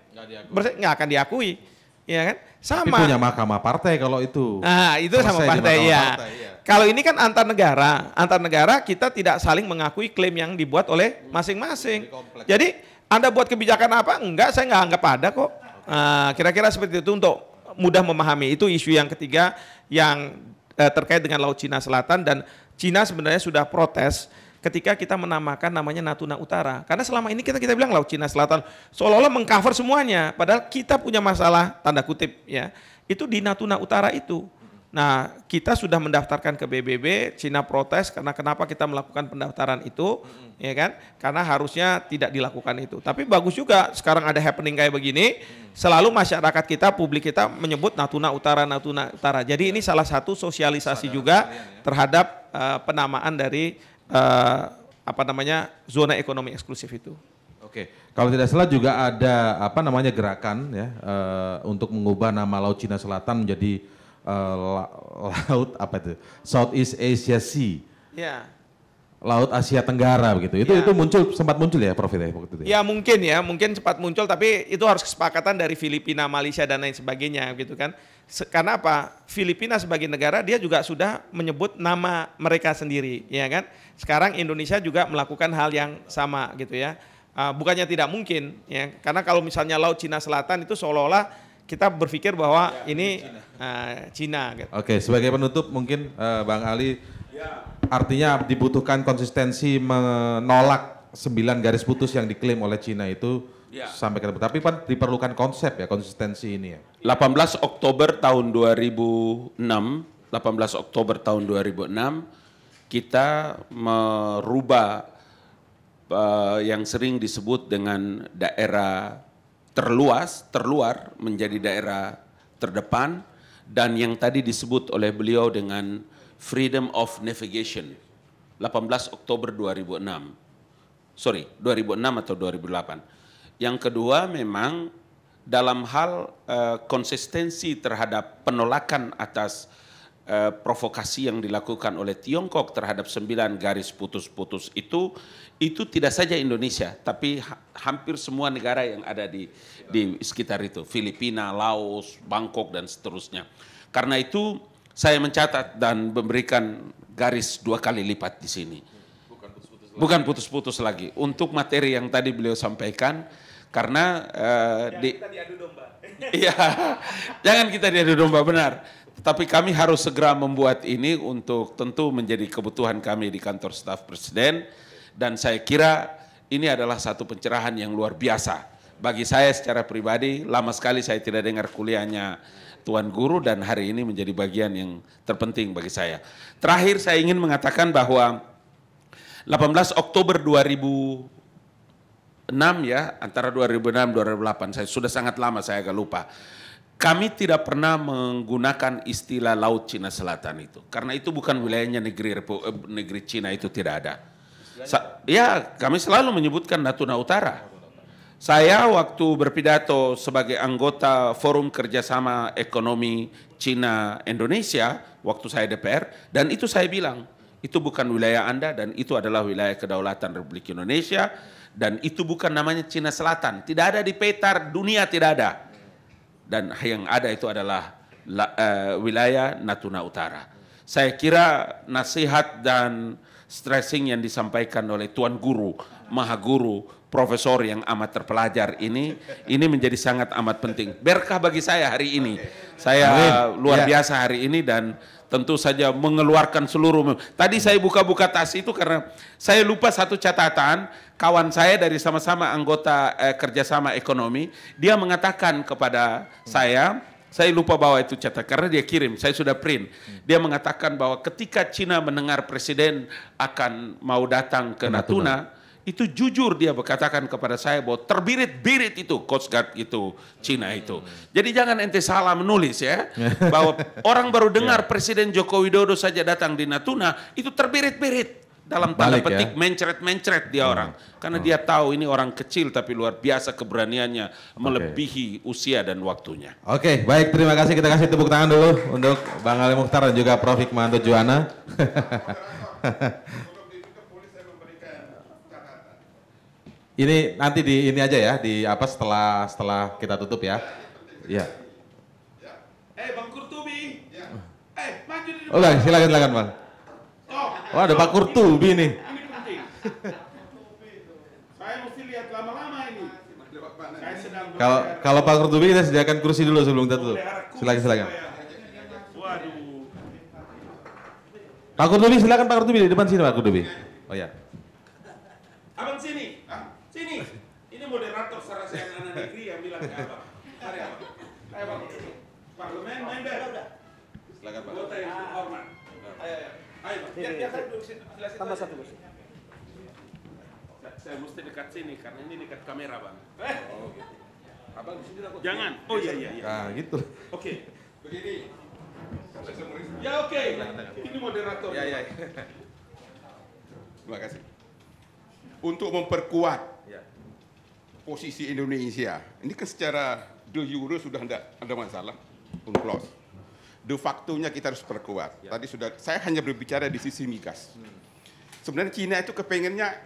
nggak akan diakui? Ya kan? Sama. Tapi punya mahkamah partai kalau itu. Nah, itu sama partai iya. partai ya. Kalau ini kan antar negara, antar negara kita tidak saling mengakui klaim yang dibuat oleh masing-masing. Jadi, Anda buat kebijakan apa? Enggak, saya nggak anggap ada kok. Eh, kira-kira seperti itu untuk mudah memahami. Itu isu yang ketiga yang eh, terkait dengan Laut Cina Selatan dan Cina sebenarnya sudah protes ketika kita menamakan namanya Natuna Utara. Karena selama ini kita kita bilang Laut Cina Selatan seolah-olah mengcover semuanya, padahal kita punya masalah tanda kutip ya. Itu di Natuna Utara itu. Nah, kita sudah mendaftarkan ke BBB, Cina protes karena kenapa kita melakukan pendaftaran itu, hmm. ya kan? Karena harusnya tidak dilakukan itu. Tapi bagus juga sekarang ada happening kayak begini, hmm. selalu masyarakat kita, publik kita menyebut Natuna Utara, Natuna Utara. Jadi ya. ini iya. salah satu sosialisasi juga ya. terhadap uh, penamaan dari uh, apa namanya zona ekonomi eksklusif itu. Oke, kalau tidak salah juga ada apa namanya gerakan ya uh, untuk mengubah nama Laut Cina Selatan menjadi uh, laut apa itu Southeast Asia Sea. Ya. Laut Asia Tenggara begitu. Itu ya. itu muncul sempat muncul ya Prof ya waktu itu. Ya. ya mungkin ya, mungkin sempat muncul tapi itu harus kesepakatan dari Filipina, Malaysia dan lain sebagainya gitu kan. karena apa? Filipina sebagai negara dia juga sudah menyebut nama mereka sendiri, ya kan? Sekarang Indonesia juga melakukan hal yang sama gitu ya. Uh, bukannya tidak mungkin ya, karena kalau misalnya laut Cina Selatan itu seolah-olah kita berpikir bahwa ya, ini Cina. Uh, Cina gitu. Oke, sebagai penutup mungkin uh, Bang Ali ya. artinya dibutuhkan konsistensi menolak sembilan garis putus yang diklaim oleh Cina itu ya. sampai ke tapi kan diperlukan konsep ya konsistensi ini ya. 18 Oktober tahun 2006, 18 Oktober tahun 2006 kita merubah uh, yang sering disebut dengan daerah terluas, terluar menjadi daerah terdepan dan yang tadi disebut oleh beliau dengan Freedom of Navigation 18 Oktober 2006. Sorry, 2006 atau 2008. Yang kedua memang dalam hal uh, konsistensi terhadap penolakan atas uh, provokasi yang dilakukan oleh Tiongkok terhadap sembilan garis putus-putus itu itu tidak saja Indonesia, tapi hampir semua negara yang ada di di sekitar itu, Filipina, Laos, Bangkok dan seterusnya. Karena itu saya mencatat dan memberikan garis dua kali lipat di sini. Bukan putus-putus lagi. lagi. Untuk materi yang tadi beliau sampaikan, karena uh, jangan di, kita diadu domba. Iya, jangan kita diadu domba benar. Tapi kami harus segera membuat ini untuk tentu menjadi kebutuhan kami di kantor staf presiden dan saya kira ini adalah satu pencerahan yang luar biasa. Bagi saya secara pribadi, lama sekali saya tidak dengar kuliahnya Tuan Guru dan hari ini menjadi bagian yang terpenting bagi saya. Terakhir saya ingin mengatakan bahwa 18 Oktober 2006 ya, antara 2006 2008, saya sudah sangat lama saya agak lupa. Kami tidak pernah menggunakan istilah Laut Cina Selatan itu, karena itu bukan wilayahnya negeri eh, negeri Cina itu tidak ada Sa ya, kami selalu menyebutkan Natuna Utara. Saya waktu berpidato sebagai anggota Forum Kerjasama Ekonomi Cina Indonesia, waktu saya DPR, dan itu saya bilang, itu bukan wilayah Anda dan itu adalah wilayah kedaulatan Republik Indonesia, dan itu bukan namanya Cina Selatan. Tidak ada di petar dunia, tidak ada. Dan yang ada itu adalah eh, wilayah Natuna Utara. Saya kira nasihat dan stressing yang disampaikan oleh Tuan Guru, Maha Guru, Profesor yang amat terpelajar ini, ini menjadi sangat amat penting. Berkah bagi saya hari ini. Saya iya. luar biasa hari ini dan tentu saja mengeluarkan seluruh. Tadi saya buka-buka tas itu karena saya lupa satu catatan kawan saya dari sama-sama anggota eh, kerjasama ekonomi, dia mengatakan kepada hmm. saya saya lupa bawa itu cetak karena dia kirim, saya sudah print. Hmm. Dia mengatakan bahwa ketika Cina mendengar presiden akan mau datang ke Natuna, Natuna itu jujur dia berkatakan kepada saya bahwa terbirit-birit itu Coast Guard itu Cina itu. Hmm. Jadi jangan ente salah menulis ya bahwa orang baru dengar ya. Presiden Joko Widodo saja datang di Natuna itu terbirit-birit dalam tanda Balik ya. petik ya? mencret-mencret dia hmm. orang karena hmm. dia tahu ini orang kecil tapi luar biasa keberaniannya melebihi okay. usia dan waktunya. Oke, okay, baik terima kasih kita kasih tepuk tangan dulu untuk Bang Ali Mukhtar dan juga Prof Hikmanto Juwana. ini nanti di ini aja ya di apa setelah setelah kita tutup ya. Ya. Eh Bang Kurtubi. Ya. Eh maju di depan. silakan silakan Bang. Wah ada Pak Kurtubi nih. Saya mesti lihat lama-lama ini. Kalau kalau Pak Kurtubi kita sediakan kursi dulu sebelum kita tutup. Silakan silakan. Pak Kurtubi silakan Pak Kurtubi di depan sini Pak Kurtubi. Oh ya. Abang sini. Sini. Ini moderator sarasehan Anak Negeri yang bilang apa? Iya, iya, iya. tambah satu kursi. Saya mesti dekat sini karena ini dekat kamera bang. Eh. Oh, gitu. Abang di sini aku. Jangan. Oh iya iya iya. Nah gitu. Oke. Okay. Begini. Ya oke. Okay. Ini moderator. Ya, ya ya. Terima kasih. Untuk memperkuat ya. posisi Indonesia. Ini kan secara de jure sudah tidak ada masalah. UNCLOS de facto kita harus perkuat. Ya. Tadi sudah saya hanya berbicara di sisi migas. Hmm. Sebenarnya Cina itu kepengennya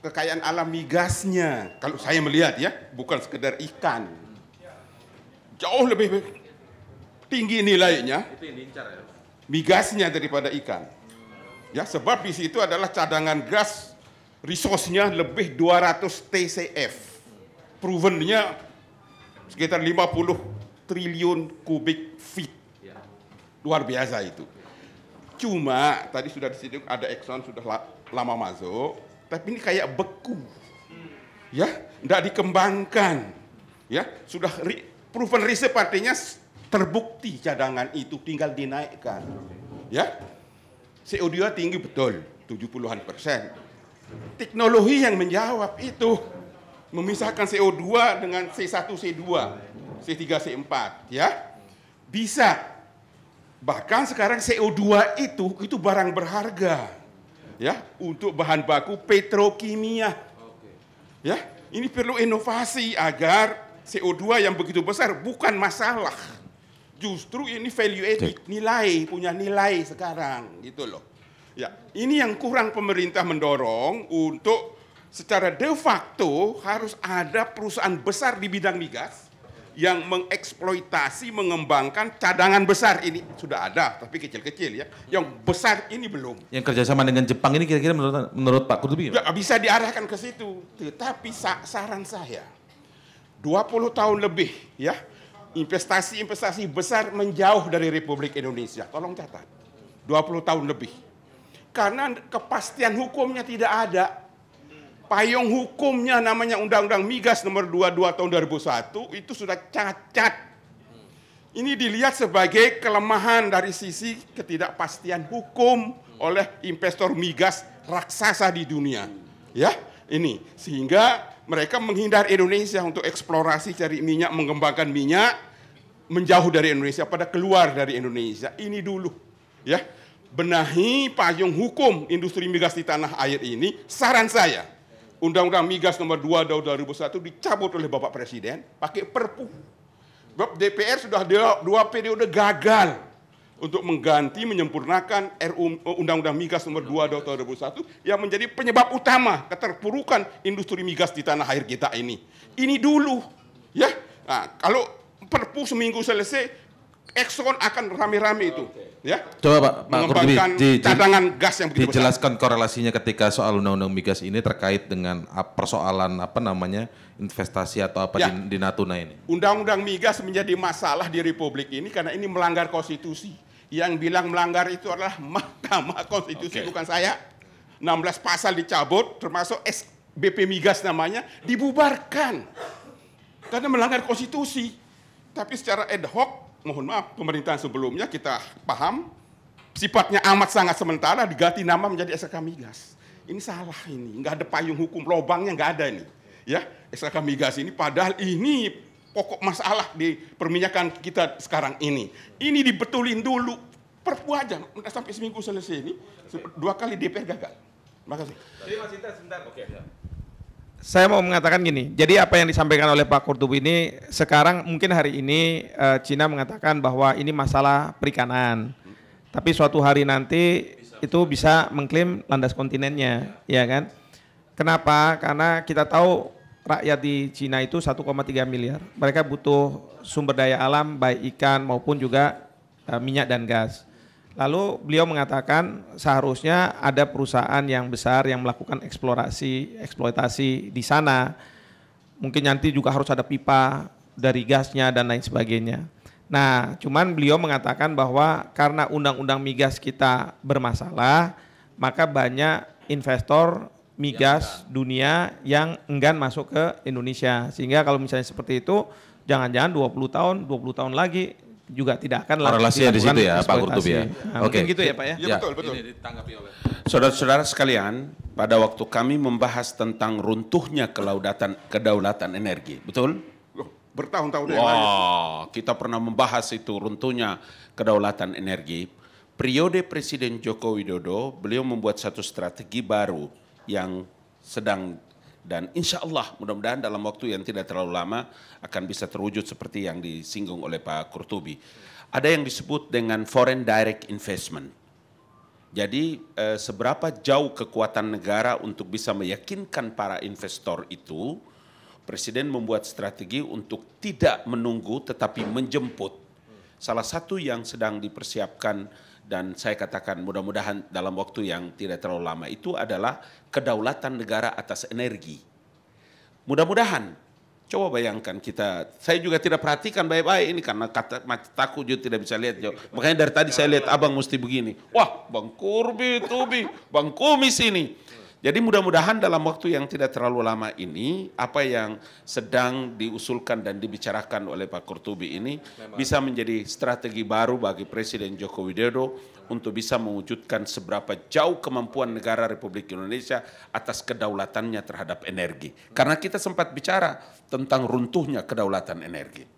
kekayaan alam migasnya. Kalau saya melihat ya, bukan sekedar ikan. Jauh lebih tinggi nilainya. Itu yang diincar ya. Migasnya daripada ikan. Ya, sebab di situ adalah cadangan gas resource-nya lebih 200 TCF. Proven-nya sekitar 50 triliun kubik feet. Luar biasa itu. Cuma tadi sudah disiduk ada Exxon sudah lama masuk, tapi ini kayak beku. Ya, tidak dikembangkan. Ya, sudah re, proven riset artinya terbukti cadangan itu tinggal dinaikkan. Ya. CO2 tinggi betul, 70-an persen. Teknologi yang menjawab itu memisahkan CO2 dengan C1, C2, C3, C4, ya. Bisa Bahkan sekarang CO2 itu itu barang berharga. Ya, untuk bahan baku petrokimia. Ya, ini perlu inovasi agar CO2 yang begitu besar bukan masalah. Justru ini value added, nilai punya nilai sekarang gitu loh. Ya, ini yang kurang pemerintah mendorong untuk secara de facto harus ada perusahaan besar di bidang migas yang mengeksploitasi, mengembangkan cadangan besar ini sudah ada, tapi kecil-kecil ya. Yang besar ini belum. Yang kerjasama dengan Jepang ini kira-kira menurut, menurut Pak Kurtubi? Ya, bisa diarahkan ke situ. Tetapi saran saya, 20 tahun lebih ya, investasi-investasi besar menjauh dari Republik Indonesia. Tolong catat, 20 tahun lebih. Karena kepastian hukumnya tidak ada, payung hukumnya namanya Undang-Undang Migas nomor 22 tahun 2001 itu sudah cacat. Ini dilihat sebagai kelemahan dari sisi ketidakpastian hukum oleh investor migas raksasa di dunia. Ya, ini sehingga mereka menghindar Indonesia untuk eksplorasi cari minyak, mengembangkan minyak, menjauh dari Indonesia pada keluar dari Indonesia. Ini dulu. Ya, benahi payung hukum industri migas di tanah air ini saran saya Undang-Undang Migas nomor 2 tahun 2001 dicabut oleh Bapak Presiden pakai perpu. Bapak DPR sudah dua, periode gagal untuk mengganti menyempurnakan Undang-Undang Migas nomor 2 tahun 2001 yang menjadi penyebab utama keterpurukan industri migas di tanah air kita ini. Ini dulu ya. Nah, kalau perpu seminggu selesai Exxon akan rame-rame itu. Ya. Coba Pak, Pak mengembangkan di, cadangan gas yang begitu dijelaskan besar. korelasinya ketika soal undang-undang migas ini terkait dengan persoalan apa namanya investasi atau apa ya. di, di Natuna ini. Undang-undang migas menjadi masalah di Republik ini karena ini melanggar konstitusi. Yang bilang melanggar itu adalah Mahkamah Konstitusi okay. bukan saya. 16 pasal dicabut termasuk SBP migas namanya dibubarkan karena melanggar konstitusi. Tapi secara ad hoc mohon maaf, pemerintahan sebelumnya kita paham sifatnya amat sangat sementara diganti nama menjadi SK Migas. Ini salah ini, nggak ada payung hukum, lobangnya nggak ada ini. Ya, SK Migas ini padahal ini pokok masalah di perminyakan kita sekarang ini. Ini dibetulin dulu, perpu aja, sampai seminggu selesai ini, dua kali DPR gagal. Makasih. Jadi Mas Inta sebentar, oke. Okay. Ya. Saya mau mengatakan gini, jadi apa yang disampaikan oleh Pak Kurtub ini sekarang mungkin hari ini e, Cina mengatakan bahwa ini masalah perikanan. Tapi suatu hari nanti itu bisa mengklaim landas kontinennya, ya, kan? Kenapa? Karena kita tahu rakyat di Cina itu 1,3 miliar. Mereka butuh sumber daya alam baik ikan maupun juga e, minyak dan gas. Lalu beliau mengatakan seharusnya ada perusahaan yang besar yang melakukan eksplorasi, eksploitasi di sana. Mungkin nanti juga harus ada pipa dari gasnya dan lain sebagainya. Nah, cuman beliau mengatakan bahwa karena undang-undang migas kita bermasalah, maka banyak investor migas dunia yang enggan masuk ke Indonesia. Sehingga kalau misalnya seperti itu, jangan-jangan 20 tahun, 20 tahun lagi juga tidak akan korelasinya di situ ya Pak Kurtubi ya. Nah, Oke. gitu ya Pak ya. Ya, ya betul betul. Saudara-saudara sekalian, pada waktu kami membahas tentang runtuhnya kedaulatan kedaulatan energi, betul? Bertahun-tahun yang lalu. kita pernah membahas itu runtuhnya kedaulatan energi. Periode Presiden Joko Widodo, beliau membuat satu strategi baru yang sedang dan insya Allah mudah-mudahan dalam waktu yang tidak terlalu lama akan bisa terwujud seperti yang disinggung oleh Pak Kurtubi. Ada yang disebut dengan foreign direct investment. Jadi eh, seberapa jauh kekuatan negara untuk bisa meyakinkan para investor itu, Presiden membuat strategi untuk tidak menunggu tetapi menjemput salah satu yang sedang dipersiapkan dan saya katakan mudah-mudahan dalam waktu yang tidak terlalu lama itu adalah kedaulatan negara atas energi. Mudah-mudahan, coba bayangkan kita, saya juga tidak perhatikan baik-baik ini karena kata takut juga tidak bisa lihat jauh. Makanya dari tadi saya lihat abang mesti begini, wah bang Kurbi, Tubi, bang Kumis ini. Jadi mudah-mudahan dalam waktu yang tidak terlalu lama ini, apa yang sedang diusulkan dan dibicarakan oleh Pak Kurtubi ini Memang. bisa menjadi strategi baru bagi Presiden Joko Widodo untuk bisa mewujudkan seberapa jauh kemampuan negara Republik Indonesia atas kedaulatannya terhadap energi. Karena kita sempat bicara tentang runtuhnya kedaulatan energi.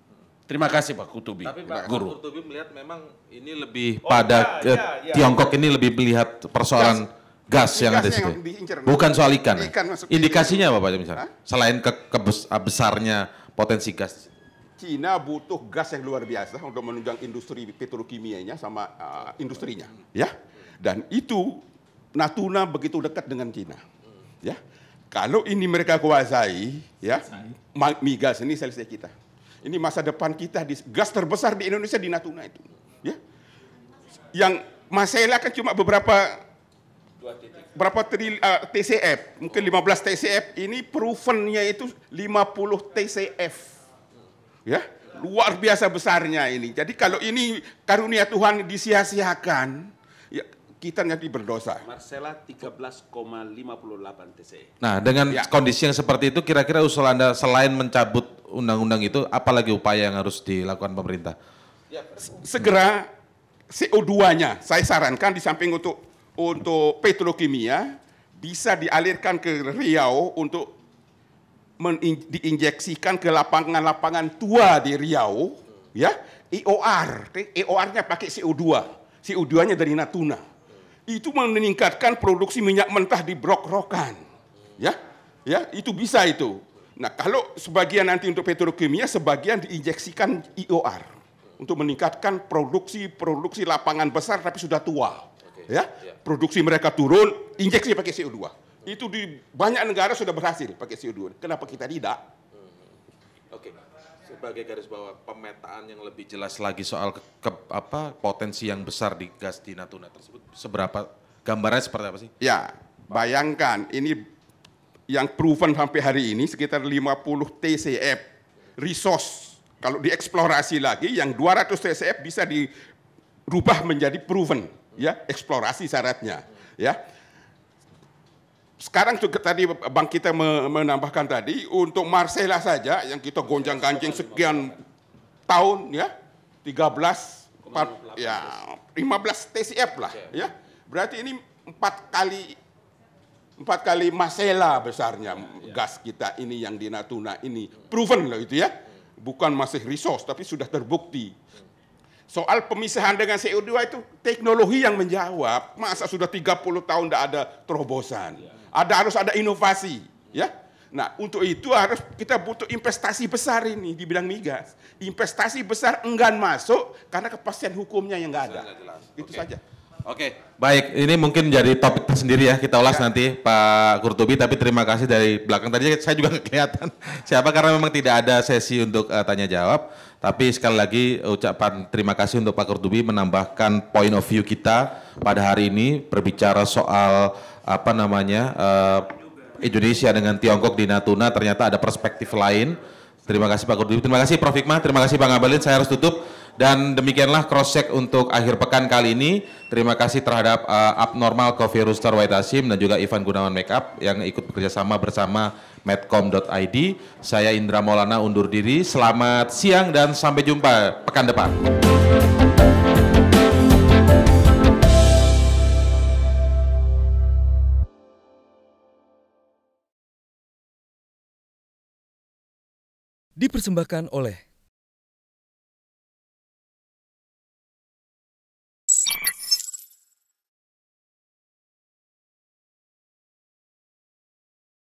Terima kasih Pak Kutubi, Tapi Pak Guru. Kutubi melihat memang ini lebih oh, pada ya, ya, ya. Tiongkok ini lebih melihat persoalan gas yang ada di situ. Bukan soal ikan. Ya? ikan ya? Indikasinya apa Pak misalnya? Selain ke, ke besarnya potensi gas. Cina butuh gas yang luar biasa untuk menunjang industri petrokimianya sama uh, industrinya, ya. Dan itu Natuna begitu dekat dengan Cina, ya. Kalau ini mereka kuasai, ya, migas ini selesai kita. Ini masa depan kita di gas terbesar di Indonesia di Natuna itu, ya. Yang masalah kan cuma beberapa berapa tri, uh, eh, TCF, mungkin 15 TCF, ini provennya itu 50 TCF. Ya, luar biasa besarnya ini. Jadi kalau ini karunia Tuhan disia-siakan, ya kita nanti berdosa. Marcela 13,58 TCF. Nah, dengan ya. kondisi yang seperti itu kira-kira usul Anda selain mencabut undang-undang itu, apalagi upaya yang harus dilakukan pemerintah? Ya, segera CO2-nya saya sarankan di samping untuk untuk petrokimia bisa dialirkan ke Riau untuk diinjeksikan ke lapangan-lapangan tua di Riau, ya EOR, EOR-nya e pakai CO2, CO2-nya dari Natuna. Itu meningkatkan produksi minyak mentah di Brok-Rokan, ya, ya itu bisa itu. Nah kalau sebagian nanti untuk petrokimia, sebagian diinjeksikan EOR untuk meningkatkan produksi produksi lapangan besar tapi sudah tua Ya, ya. Produksi mereka turun, injeksi pakai CO2. Itu di banyak negara sudah berhasil pakai CO2. Kenapa kita tidak? Hmm. Oke. Okay. Sebagai garis bawah pemetaan yang lebih jelas lagi soal ke, ke, apa potensi yang besar di gas di Natuna tersebut seberapa gambarannya seperti apa sih? Ya, bayangkan ini yang proven sampai hari ini sekitar 50 TCF resource. Kalau dieksplorasi lagi yang 200 TCF bisa dirubah menjadi proven ya eksplorasi syaratnya ya sekarang juga tadi bang kita menambahkan tadi untuk Marcella saja yang kita gonjang ganjing sekian tahun ya 13 4, ya 15 TCF lah ya berarti ini empat kali empat kali Marcella besarnya ya. gas kita ini yang di Natuna ini proven loh itu ya bukan masih resource tapi sudah terbukti Soal pemisahan dengan CO2 itu teknologi yang menjawab. Masa sudah 30 tahun tidak ada terobosan. Iya. Ada harus ada inovasi, ya. Nah, untuk itu harus kita butuh investasi besar ini di bidang migas. Investasi besar enggan masuk karena kepastian hukumnya yang enggak ada. Itu saja. Oke, baik. Ini mungkin jadi topik tersendiri ya kita ulas ya. nanti Pak Kurtubi. Tapi terima kasih dari belakang tadi saya juga kelihatan siapa karena memang tidak ada sesi untuk uh, tanya jawab. Tapi sekali lagi ucapan terima kasih untuk Pak Kurtubi menambahkan point of view kita pada hari ini berbicara soal apa namanya uh, Indonesia dengan Tiongkok di Natuna ternyata ada perspektif lain. Terima kasih Pak Kurtubi. Terima kasih Prof Hikmah. Terima kasih Bang Abalin. Saya harus tutup. Dan demikianlah cross check untuk akhir pekan kali ini. Terima kasih terhadap uh, Abnormal Coffee Rooster White Asim dan juga Ivan Gunawan Makeup yang ikut bekerjasama sama bersama medcom.id. Saya Indra Maulana undur diri. Selamat siang dan sampai jumpa pekan depan. Dipersembahkan oleh